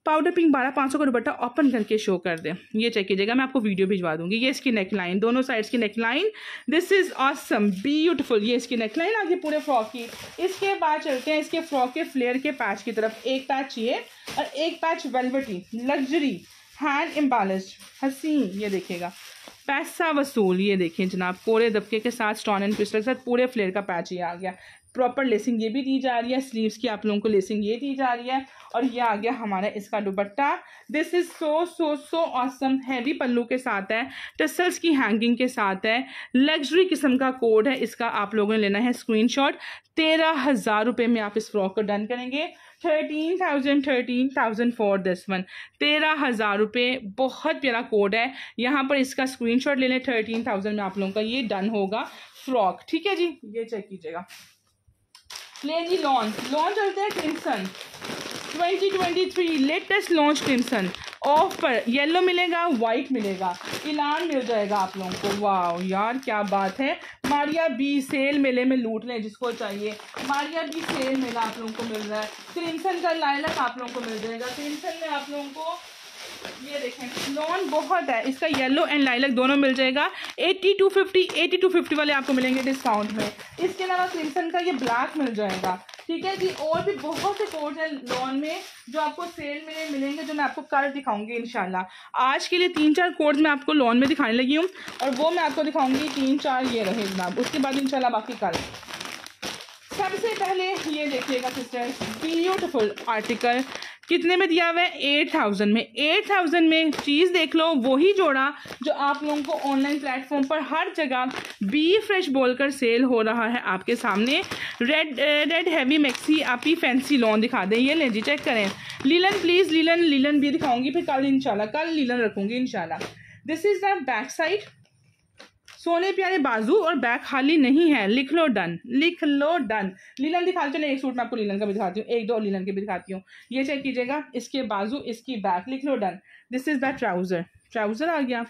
[SPEAKER 1] पाउडर पिंक बारह पाँच सौ का दुपट्टा ओपन करके शो कर दें ये चेक कीजिएगा मैं आपको वीडियो भिजवा दूंगी ये इसकी नेक लाइन दोनों साइड्स की neck line this is awesome beautiful ये इसकी नेक लाइन आगे पूरे फ्रॉक की इसके बाद चलते हैं इसके फ्रॉक के फ्लेयर के पैच की तरफ एक पैच ये और एक patch velvety luxury hand embellished हसीन ये देखिएगा पैसा वसूल ये देखें जनाब कोरे दबके के साथ स्टोन एंड पिस्टल के साथ पूरे फ्लेयर का पैच ये आ गया प्रॉपर लेसिंग ये भी दी जा रही है स्लीव्स की आप लोगों को लेसिंग ये दी जा रही है और ये आ गया हमारा इसका dupatta this is so so so awesome heavy pallu के साथ है टसल्स की हैंगिंग के साथ है लग्जरी किस्म का कोड है इसका आप लोगों ने लेना है स्क्रीन शॉट तेरह हज़ार रुपये में आप इस फ्रॉक को डन करेंगे thirteen thousand thirteen thousand for this one तेरह हज़ार रुपये बहुत प्यारा कोड है यहाँ पर इसका स्क्रीनशॉट ले लें थर्टीन थाउजेंड में आप लोगों का ये डन होगा फ्रॉक ठीक है जी ये चेक कीजिएगा लें जी लॉन्च लॉन्च करते हैं crimson 2023 latest launch crimson off पर येलो मिलेगा वाइट मिलेगा इलान मिल जाएगा आप लोगों को वाह यार क्या बात है मारिया बी सेल मेले में लूट लें जिसको चाहिए मारिया बी सेल मेला आप लोगों को मिल रहा है क्रिम्सन का लाइलक आप लोगों को मिल जाएगा क्रिम्सन में आप लोगों को ये देखें बहुत है इसका येलो एंड लाइलक दोनों मिल जाएगा eighty two fifty eighty two fifty वाले आपको मिलेंगे डिस्काउंट में इसके अलावा सिमसन का ये ब्लैक मिल जाएगा ठीक है जी और भी बहुत से कोर्ट हैं लॉन में जो आपको सेल में मिलेंगे जो मैं आपको कल दिखाऊंगी इनशाला आज के लिए तीन चार कोर्ट मैं आपको लॉन में दिखाने लगी हूँ और वो मैं आपको दिखाऊंगी तीन चार ये रहे जनाब उसके बाद इनशाला बाकी कल सबसे पहले ये देखिएगा सिस्टर ब्यूटिफुल आर्टिकल कितने में दिया हुआ है एट थाउजेंड में एट थाउजेंड में चीज़ देख लो वही जोड़ा जो आप लोगों को ऑनलाइन प्लेटफॉर्म पर हर जगह बी फ्रेश बोलकर सेल हो रहा है आपके सामने रेड रेड हैवी मैक्सी आप ही फैंसी लॉन दिखा दें ये ले जी चेक करें लीलन प्लीज़ लीलन लीलन भी दिखाऊंगी फिर कल इनशाला कल लीलन रखूँगी इनशाला this is the back side सोने प्यारे बाजू और बैक खाली नहीं है लिख लो डन लिख लो डन लीलन दिखा चले एक सूट मैं आपको लीलन का भी दिखाती हूँ एक दो लीलन के भी दिखाती हूँ ये चेक कीजिएगा इसके बाजू इसकी बैक लिख लो done this is the trouser trouser आ गया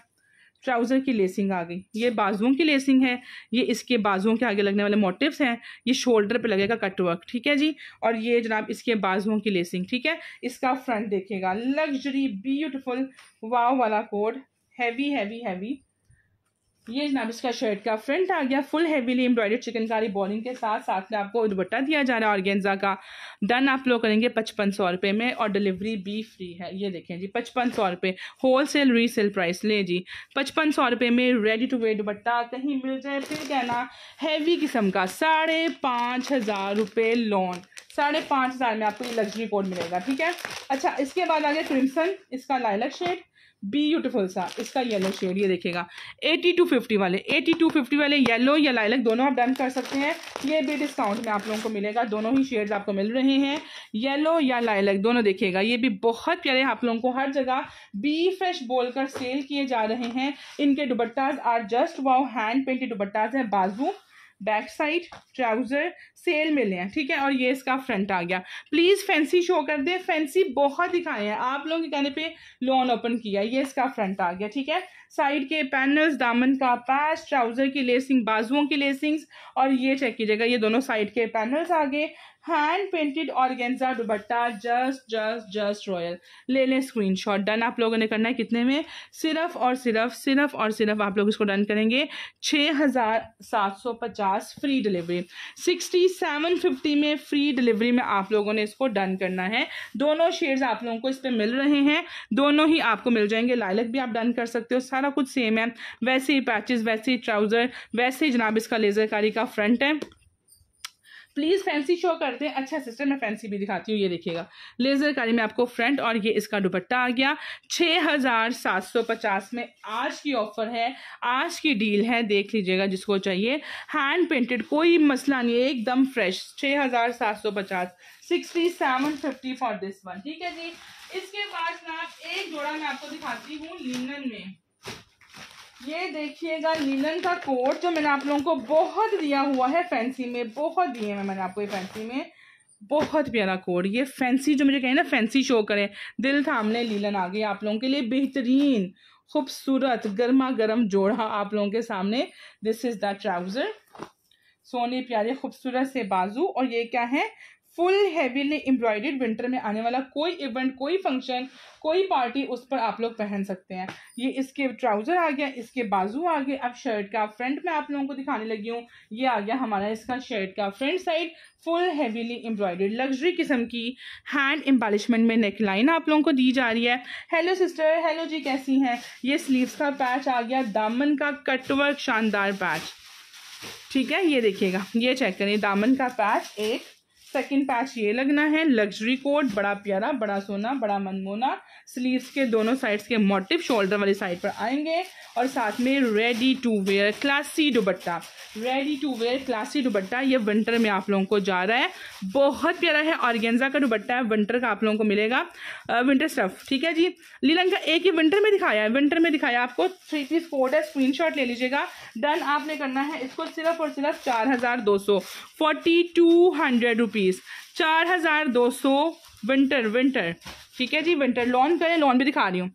[SPEAKER 1] ट्राउज़र की लेसिंग आ गई ये बाजुओं की लेसिंग है ये इसके बाजुओं के आगे लगने वाले मोटिव्स हैं ये शोल्डर पे लगेगा कट वर्क ठीक है जी और ये जनाब इसके बाजुओं की लेसिंग ठीक है इसका फ्रंट देखेगा लग्जरी ब्यूटीफुल वाव वाला कोड हैवी हैवी हैवी ये जनाब इसका शर्ट का फ्रंट आ गया फुल हैवीली एम्ब्रॉयडर्ड चिकनकारी बॉलिंग के साथ साथ में आपको दुबट्टा दिया जा रहा है ऑर्गेंजा का डन आप लोग करेंगे पचपन सौ रुपये में और डिलीवरी भी फ्री है ये देखें जी पचपन सौ रुपये होल सेल रीसेल प्राइस ले जी पचपन सौ रुपये में रेडी टू वेयर दुबट्टा कहीं मिल जाए फिर कहना हैवी किस्म का साढ़े पाँच हज़ार रुपये लोन साढ़े पाँच हज़ार में आपको ये लग्जरी कोड मिलेगा ठीक है अच्छा इसके बाद आ गया क्रिम्सन इसका लाइलक शेड ब्यूटीफुल सा इसका येलो शेड ये देखिएगा 80 टू 50 वाले 80 टू 50 वाले येलो या लाइलक दोनों आप डन कर सकते हैं ये भी डिस्काउंट में आप लोगों को मिलेगा दोनों ही शेड्स आपको मिल रहे हैं येलो या लाइलक दोनों देखिएगा ये भी बहुत प्यारे आप लोगों को हर जगह बी फ्रेश बोलकर सेल किए जा रहे हैं इनके dupattas are just wow hand painted dupattas हैं बाजू बैक साइड ट्राउज़र सेल में लें ठीक है और ये इसका फ्रंट आ गया प्लीज़ फैंसी शो कर दें फैंसी बहुत दिखाए हैं आप लोगों के कहने पे लॉन ओपन किया ये इसका फ्रंट आ गया ठीक है साइड के पैनल्स दामन का पैच ट्राउज़र की लेसिंग बाजुओं की लेसिंग्स और ये चेक कीजिएगा ये दोनों साइड के पैनल्स आ गए hand painted organza dupatta just just just royal ले लें शॉट डन आप लोगों ने करना है कितने में सिर्फ और सिर्फ सिर्फ और सिर्फ आप लोग इसको डन करेंगे छः हज़ार सात सौ पचास free delivery sixty seven fifty में फ्री डिलीवरी में आप लोगों ने इसको डन करना है दोनों शेड्स आप लोगों को इस पर मिल रहे हैं दोनों ही आपको मिल जाएंगे लाइलक भी आप डन कर सकते हो सारा कुछ सेम है वैसे ही पैचेज वैसे ही ट्राउज़र वैसे ही जनाब इसका लेज़रकारी का फ्रंट है प्लीज़ फैंसी शो कर दें अच्छा सिस्टर मैं फैंसी भी दिखाती हूँ ये देखिएगा लेज़र कारी में आपको फ्रंट और ये इसका दुपट्टा आ गया छः हज़ार सात सौ पचास में आज की ऑफ़र है आज की डील है देख लीजिएगा जिसको चाहिए हैंड पेंटेड कोई मसला नहीं है एकदम फ्रेश छः हज़ार सात सौ पचास sixty seven fifty for this one ठीक है जी इसके बाद ना एक जोड़ा मैं आपको दिखाती हूँ लिनन में ये देखिएगा लीलन का कोट जो मैंने आप लोगों को बहुत दिया हुआ है फैंसी में बहुत दिए हैं मैंने आपको ये फैंसी में बहुत प्यारा कोट ये फैंसी जो मुझे कहे ना फैंसी शो करें दिल थामने लीलन आ गई आप लोगों के लिए बेहतरीन खूबसूरत गर्मा गर्म जोड़ा आप लोगों के सामने दिस इज़ द ट्राउज़र सोने प्यारे खूबसूरत से बाजू और ये क्या है फुल हैवीली एम्ब्रॉयडेड विंटर में आने वाला कोई इवेंट कोई फंक्शन कोई पार्टी उस पर आप लोग पहन सकते हैं ये इसके ट्राउज़र आ गया इसके बाजू आ गए अब शर्ट का फ्रंट मैं आप लोगों को दिखाने लगी हूँ ये आ गया हमारा इसका शर्ट का front side full heavily embroidered luxury किस्म की हैंड एम्बालिशमेंट में नेक लाइन आप लोगों को दी जा रही है हेलो सिस्टर हेलो जी कैसी हैं ये स्लीव्स का पैच आ गया दामन का कटवर्क शानदार पैच ठीक है ये देखिएगा ये चेक करिए दामन का पैच एक सेकंड पैच ये लगना है लग्जरी कोट बड़ा प्यारा बड़ा सोना बड़ा मनमोना स्लीव्स के दोनों साइड्स के मोटिव शोल्डर वाली साइड पर आएंगे और साथ में ready to wear classy dupatta ready to wear classy dupatta ये विंटर में आप लोगों को जा रहा है बहुत प्यारा है ऑर्गेंजा का दुबट्टा है विंटर का आप लोगों को मिलेगा विंटर स्टफ ठीक है जी लीलन का एक ही विंटर में दिखाया है विंटर में दिखाया आपको थ्री पीस कोड है स्क्रीन ले लीजिएगा डन आपने करना है इसको सिर्फ और सिर्फ चार हज़ार दो सौ forty two hundred rupees rupees चार हज़ार दो सौ विंटर विंटर ठीक है जी विंटर लॉन करें लॉन भी दिखा रही हूँ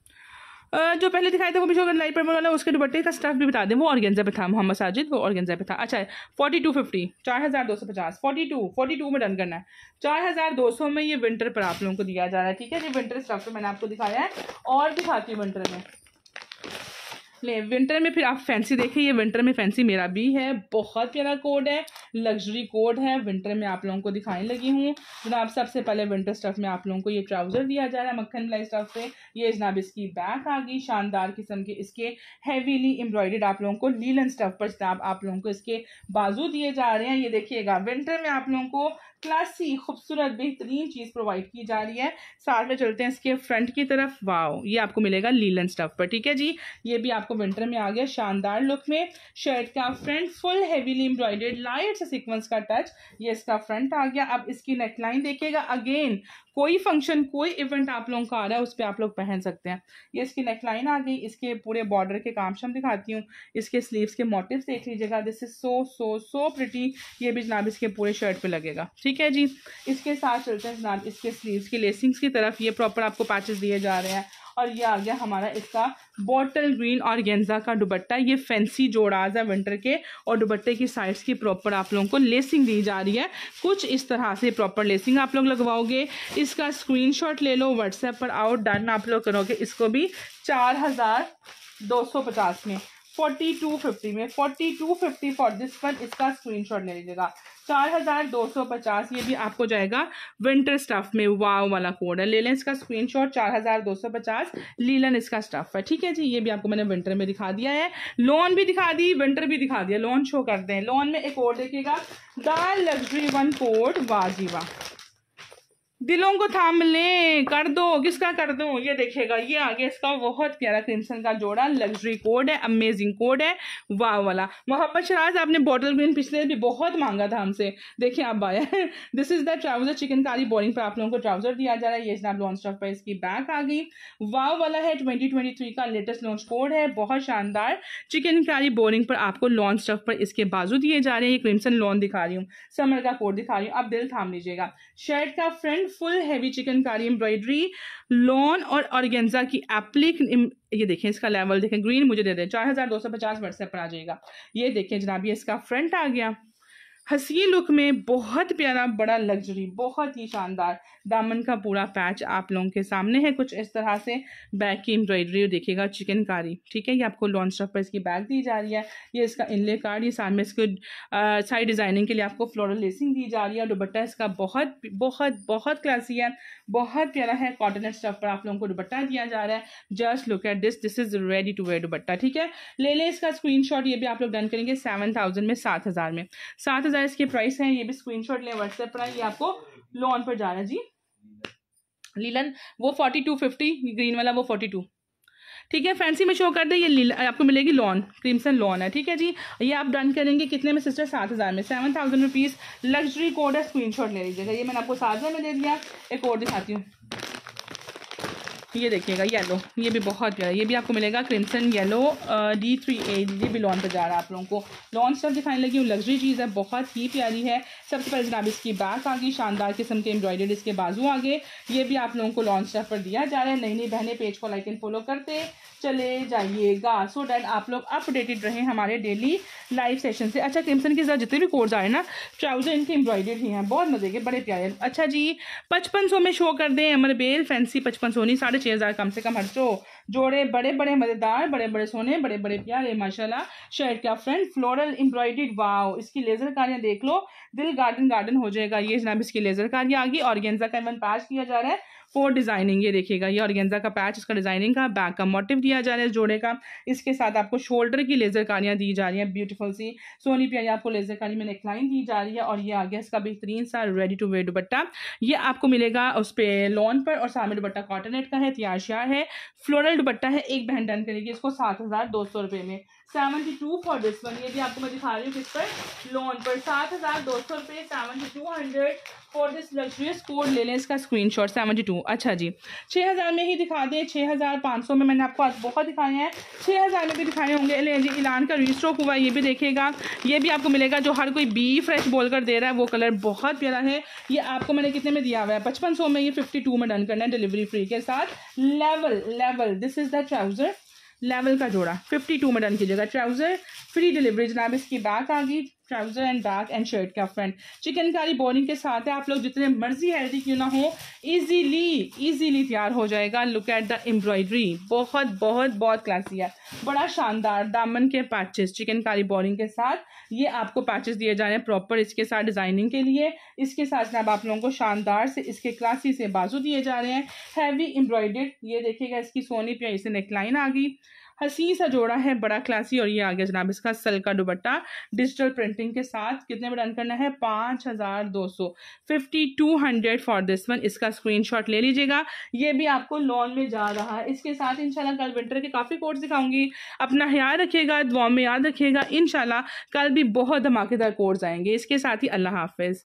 [SPEAKER 1] जो पहले दिखाई था वो मिशोगन लाइट पर वाला उसके दुपट्टे का स्टफ भी बता दें वो ऑर्गेंजा पे था मोहम्मद साजिद वो ऑर्गेंजा पे था अच्छा फोर्टी टू फिफ्टी चार हज़ार दो सौ पचास फोर्टी टू फोर्टी टू में डन करना है चार हज़ार दो सौ में ये विंटर पर आप लोगों को दिया जा रहा है ठीक है जी विंटर स्टफ पे मैंने आपको दिखाया है और दिखाती हूँ विंटर में ले विंटर में फिर आप फैंसी देखें ये विंटर में फैंसी मेरा भी है बहुत प्यारा कोड है लग्जरी कोड है विंटर में आप लोगों को दिखाने लगी हूँ जनाब सबसे पहले विंटर स्टफ़ में आप लोगों को ये ट्राउज़र दिया जा रहा है मक्खन मलाई स्टफ़ से ये जनाब इसकी बैक आ गई शानदार किस्म के इसके हैवीली एम्ब्रॉयड आप लोगों को लीलन स्टफ़ पर जनाब आप लोगों को इसके बाजू दिए जा रहे हैं ये देखिएगा विंटर में आप लोगों को क्लासी खूबसूरत बेहतरीन चीज़ प्रोवाइड की जा रही है साथ में चलते हैं इसके फ्रंट की तरफ वाओ ये आपको मिलेगा लीलन स्टफ पर ठीक है जी ये भी आपको विंटर में आ गया शानदार लुक में शर्ट का front full heavily embroidered light sequins का टच ये इसका फ्रंट आ गया अब इसकी नेकलाइन देखिएगा अगेन कोई फंक्शन कोई इवेंट आप लोगों का आ रहा है उस पर आप लोग पहन सकते हैं ये इसकी नेकलाइन आ गई इसके पूरे बॉर्डर के काम कामशम दिखाती हूँ इसके स्लीव्स के मोटिव्स देख लीजिएगा this is so so so pretty ये भी जनाब इसके पूरे शर्ट पे लगेगा ठीक है जी इसके साथ चलते हैं जनाब इसके स्लीव्स की लेसिंग्स की तरफ ये प्रॉपर आपको पैचेस दिए जा रहे हैं और ये आ गया हमारा इसका बॉटल ग्रीन और गेंजा का दुबट्टा ये फैंसी जोड़ाज है विंटर के और दुबट्टे की साइड्स की प्रॉपर आप लोगों को लेसिंग दी जा रही है कुछ इस तरह से प्रॉपर लेसिंग आप लोग लगवाओगे इसका स्क्रीन ले लो व्हाट्सएप पर आउट डन आप लोग करोगे इसको भी चार हज़ार दो सौ पचास में फोर्टी टू फिफ्टी में forty two fifty for this one इसका शॉट ले लीजिएगा चार हजार दो सौ पचास ये भी आपको जाएगा विंटर स्टफ में वाव वाला कोड है ले लें इसका शॉट चार हजार दो सौ पचास लीलन इसका स्टफ है ठीक है जी ये भी आपको मैंने विंटर में दिखा दिया है लोन भी दिखा दी विंटर भी दिखा दिया लोन शो करते हैं लोन में एक और देखिएगा द लग्जरी वन कोड वाजीवा दिलों को थाम ले कर दो किसका कर दो ये देखेगा ये आगे इसका बहुत प्यारा क्रिम्सन का जोड़ा लग्जरी कोड है अमेजिंग कोड है वाह वाला मोहम्मद शराज आपने बॉटल ग्रीन पिछले भी बहुत मांगा था हमसे देखिए आप आया this is the trouser chikankari बोरिंग पर आप लोगों को ट्राउजर दिया जा रहा है ये जनाब लॉन्च स्टॉक पर इसकी बैक आ गई वाह वाला है ट्वेंटी ट्वेंटी थ्री का लेटेस्ट लॉन्च कोड है बहुत शानदार चिकनकारी बोरिंग पर आपको लॉन्च स्टॉक पर इसके बाजू दिए जा रहे हैं ये क्रिमसन लॉन दिखा रही हूँ समर का कोड दिखा रही हूँ आप दिल थाम लीजिएगा शर्ट का front full heavy chikankari embroidery lawn और ऑर्गेंजा की एप्लिक ये देखें इसका लेवल देखें ग्रीन मुझे दे दें चार हज़ार दो सौ पचास व्हाट्सएप पर आ जाएगा ये देखें जनाब ये इसका फ्रंट आ गया हसी लुक में बहुत प्यारा बड़ा लग्जरी बहुत ही शानदार दामन का पूरा पैच आप लोगों के सामने है कुछ इस तरह से बैग की एम्ब्रॉयडरी देखिएगा चिकनकारी ठीक है ये आपको लॉन्च स्टफ पर इसकी बैग दी जा रही है ये इसका इनले कार्ड ये साथ में इसको साइड डिज़ाइनिंग के लिए आपको फ्लोरल लेसिंग दी जा रही है और इसका बहुत बहुत बहुत क्लासी है बहुत प्यारा है कॉटन स्टफ पर आप लोगों को दुबट्टा दिया जा रहा है just look at this this is ready to wear dupatta ठीक है ले लें इसका स्क्रीन ये भी आप लोग डन करेंगे सेवन थाउजेंड में सात हज़ार में सात हज़ार इसके प्राइस है ये भी शॉट लें व्हाट्सएप पर ये आपको लॉन पर जा रहा है जी लीलन वो फोर्टी टू फिफ्टी ग्रीन वाला वो फोर्टी टू ठीक है फैंसी में शो कर दे ये आपको मिलेगी लॉन क्रीमसन लॉन है ठीक है जी ये आप डन करेंगे कितने में सिस्टर सात हज़ार में seven thousand rupees luxury code है स्क्रीन शॉट ले लीजिएगा ये मैंने आपको सात हज़ार में दे दिया एक और दिखाती हूँ ये देखिएगा येलो ये भी बहुत प्यारा ये भी आपको मिलेगा crimson yellow D three A ये भी लॉन्च पर जा रहा है आप लोगों को लॉन्च स्टफ तो दिखाने लगी हूँ लग्जरी चीज़ है बहुत ही प्यारी है सबसे पहले जनाब इसकी बैक आ गई शानदार किस्म के एम्ब्रॉयडर्ड इसके बाजू आ गए ये भी आप लोगों को लॉन्च स्टफ पर दिया जा रहा है नई नई बहने पेज को लाइक एंड फॉलो करते चले जाइएगा सो डैट आप लोग अपडेटेड रहें हमारे डेली लाइव सेशन से अच्छा किम्सन के साथ जितने भी कोर्स आए ना ट्राउज़र इनके एम्ब्रॉयडेड ही हैं बहुत मज़े के बड़े प्यारे अच्छा जी पचपन सौ में शो कर दें अमर बेल फैंसी पचपन सौ नहीं साढ़े छः हज़ार कम से कम हर सौ जोड़े बड़े बड़े मज़ेदार बड़े बड़े सोने बड़े बड़े प्यारे माशा शर्ट का फ्रंट फ्लोरल एम्ब्रॉयडेड वाओ इसकी लेज़र कारियाँ देख लो दिल गार्डन गार्डन हो जाएगा ये जनाब इसकी लेज़र कारियाँ आ गई और गेंजा का इवन किया जा रहा है फोर डिजाइनिंग ये देखिएगा ये ऑर्गेंजा का पैच इसका डिजाइनिंग का बैक का मोटिव दिया जा रहा है जोड़े का इसके साथ आपको शोल्डर की लेजर कारियाँ दी जा रही हैं ब्यूटीफुल सी सोनी प्यारी आपको लेजर कारी में नेकलाइन दी जा रही है और ये आ गया इसका बेहतरीन सा रेडी टू वेयर दुपट्टा ये आपको मिलेगा उस पर लॉन पर और सामने दुपट्टा कॉटनेट का है त्याशिया है फ्लोरल दुपट्टा है एक बहन डन करेगी इसको सात हज़ार दो सौ रुपये में seventy two for this one ये भी आपको मैं दिखा रही हूँ किस पर लोन पर सात हज़ार दो सौ रुपये seventy two hundred for this luxurious code ले लें इसका स्क्रीन शॉट सेवेंटी टू अच्छा जी छः हज़ार में ही दिखा दें छः हज़ार पाँच सौ में मैंने आपको आज बहुत दिखाए हैं छः हज़ार में भी दिखाए होंगे ले जी इलान का रीस्टॉक हुआ ये भी देखिएगा ये भी आपको मिलेगा जो हर कोई बी फ्रेश बोल कर दे रहा है वो कलर बहुत प्यारा है ये आपको मैंने कितने में दिया हुआ है पचपन सौ में ये फिफ्टी टू में डन करना है डिलीवरी फ्री के साथ level level this is the trouser level का जोड़ा 52 में डन कीजिएगा ट्राउज़र फ्री डिलीवरी जनाब इसकी बात आ गई trouser and back and shirt का फ्रंट चिकनकारी बोरिंग के साथ है आप लोग जितने मर्जी हेल्दी क्यों ना हो इजीली इजीली तैयार हो जाएगा लुक एट द एम्ब्रॉयडरी बहुत बहुत बहुत क्लासी है बड़ा शानदार दामन के पैचेस चिकनकारी बोरिंग के साथ ये आपको पैचेस दिए जा रहे हैं प्रॉपर इसके साथ डिजाइनिंग के लिए इसके साथ जनाब आप लोगों को शानदार से इसके क्लासी से बाजू दिए जा रहे हैं हैवी एम्ब्रॉयडेड ये देखिएगा इसकी सोनी प्याई से नेकलाइन आ गई हसीन सा जोड़ा है बड़ा क्लासी और ये आ गया जनाब इसका सल का दुबट्टा डिजिटल प्रिंटिंग के साथ कितने में डन करना है पाँच हज़ार दो सौ fifty two hundred for this one इसका स्क्रीन शॉट ले लीजिएगा ये भी आपको लॉन में जा रहा है इसके साथ इंशाल्लाह कल विंटर के काफ़ी कोर्स दिखाऊंगी अपना ख्याल रखिएगा दुआ में याद रखिएगा इन कल भी बहुत धमाकेदार कोर्स आएंगे इसके साथ ही अल्लाह हाफिज़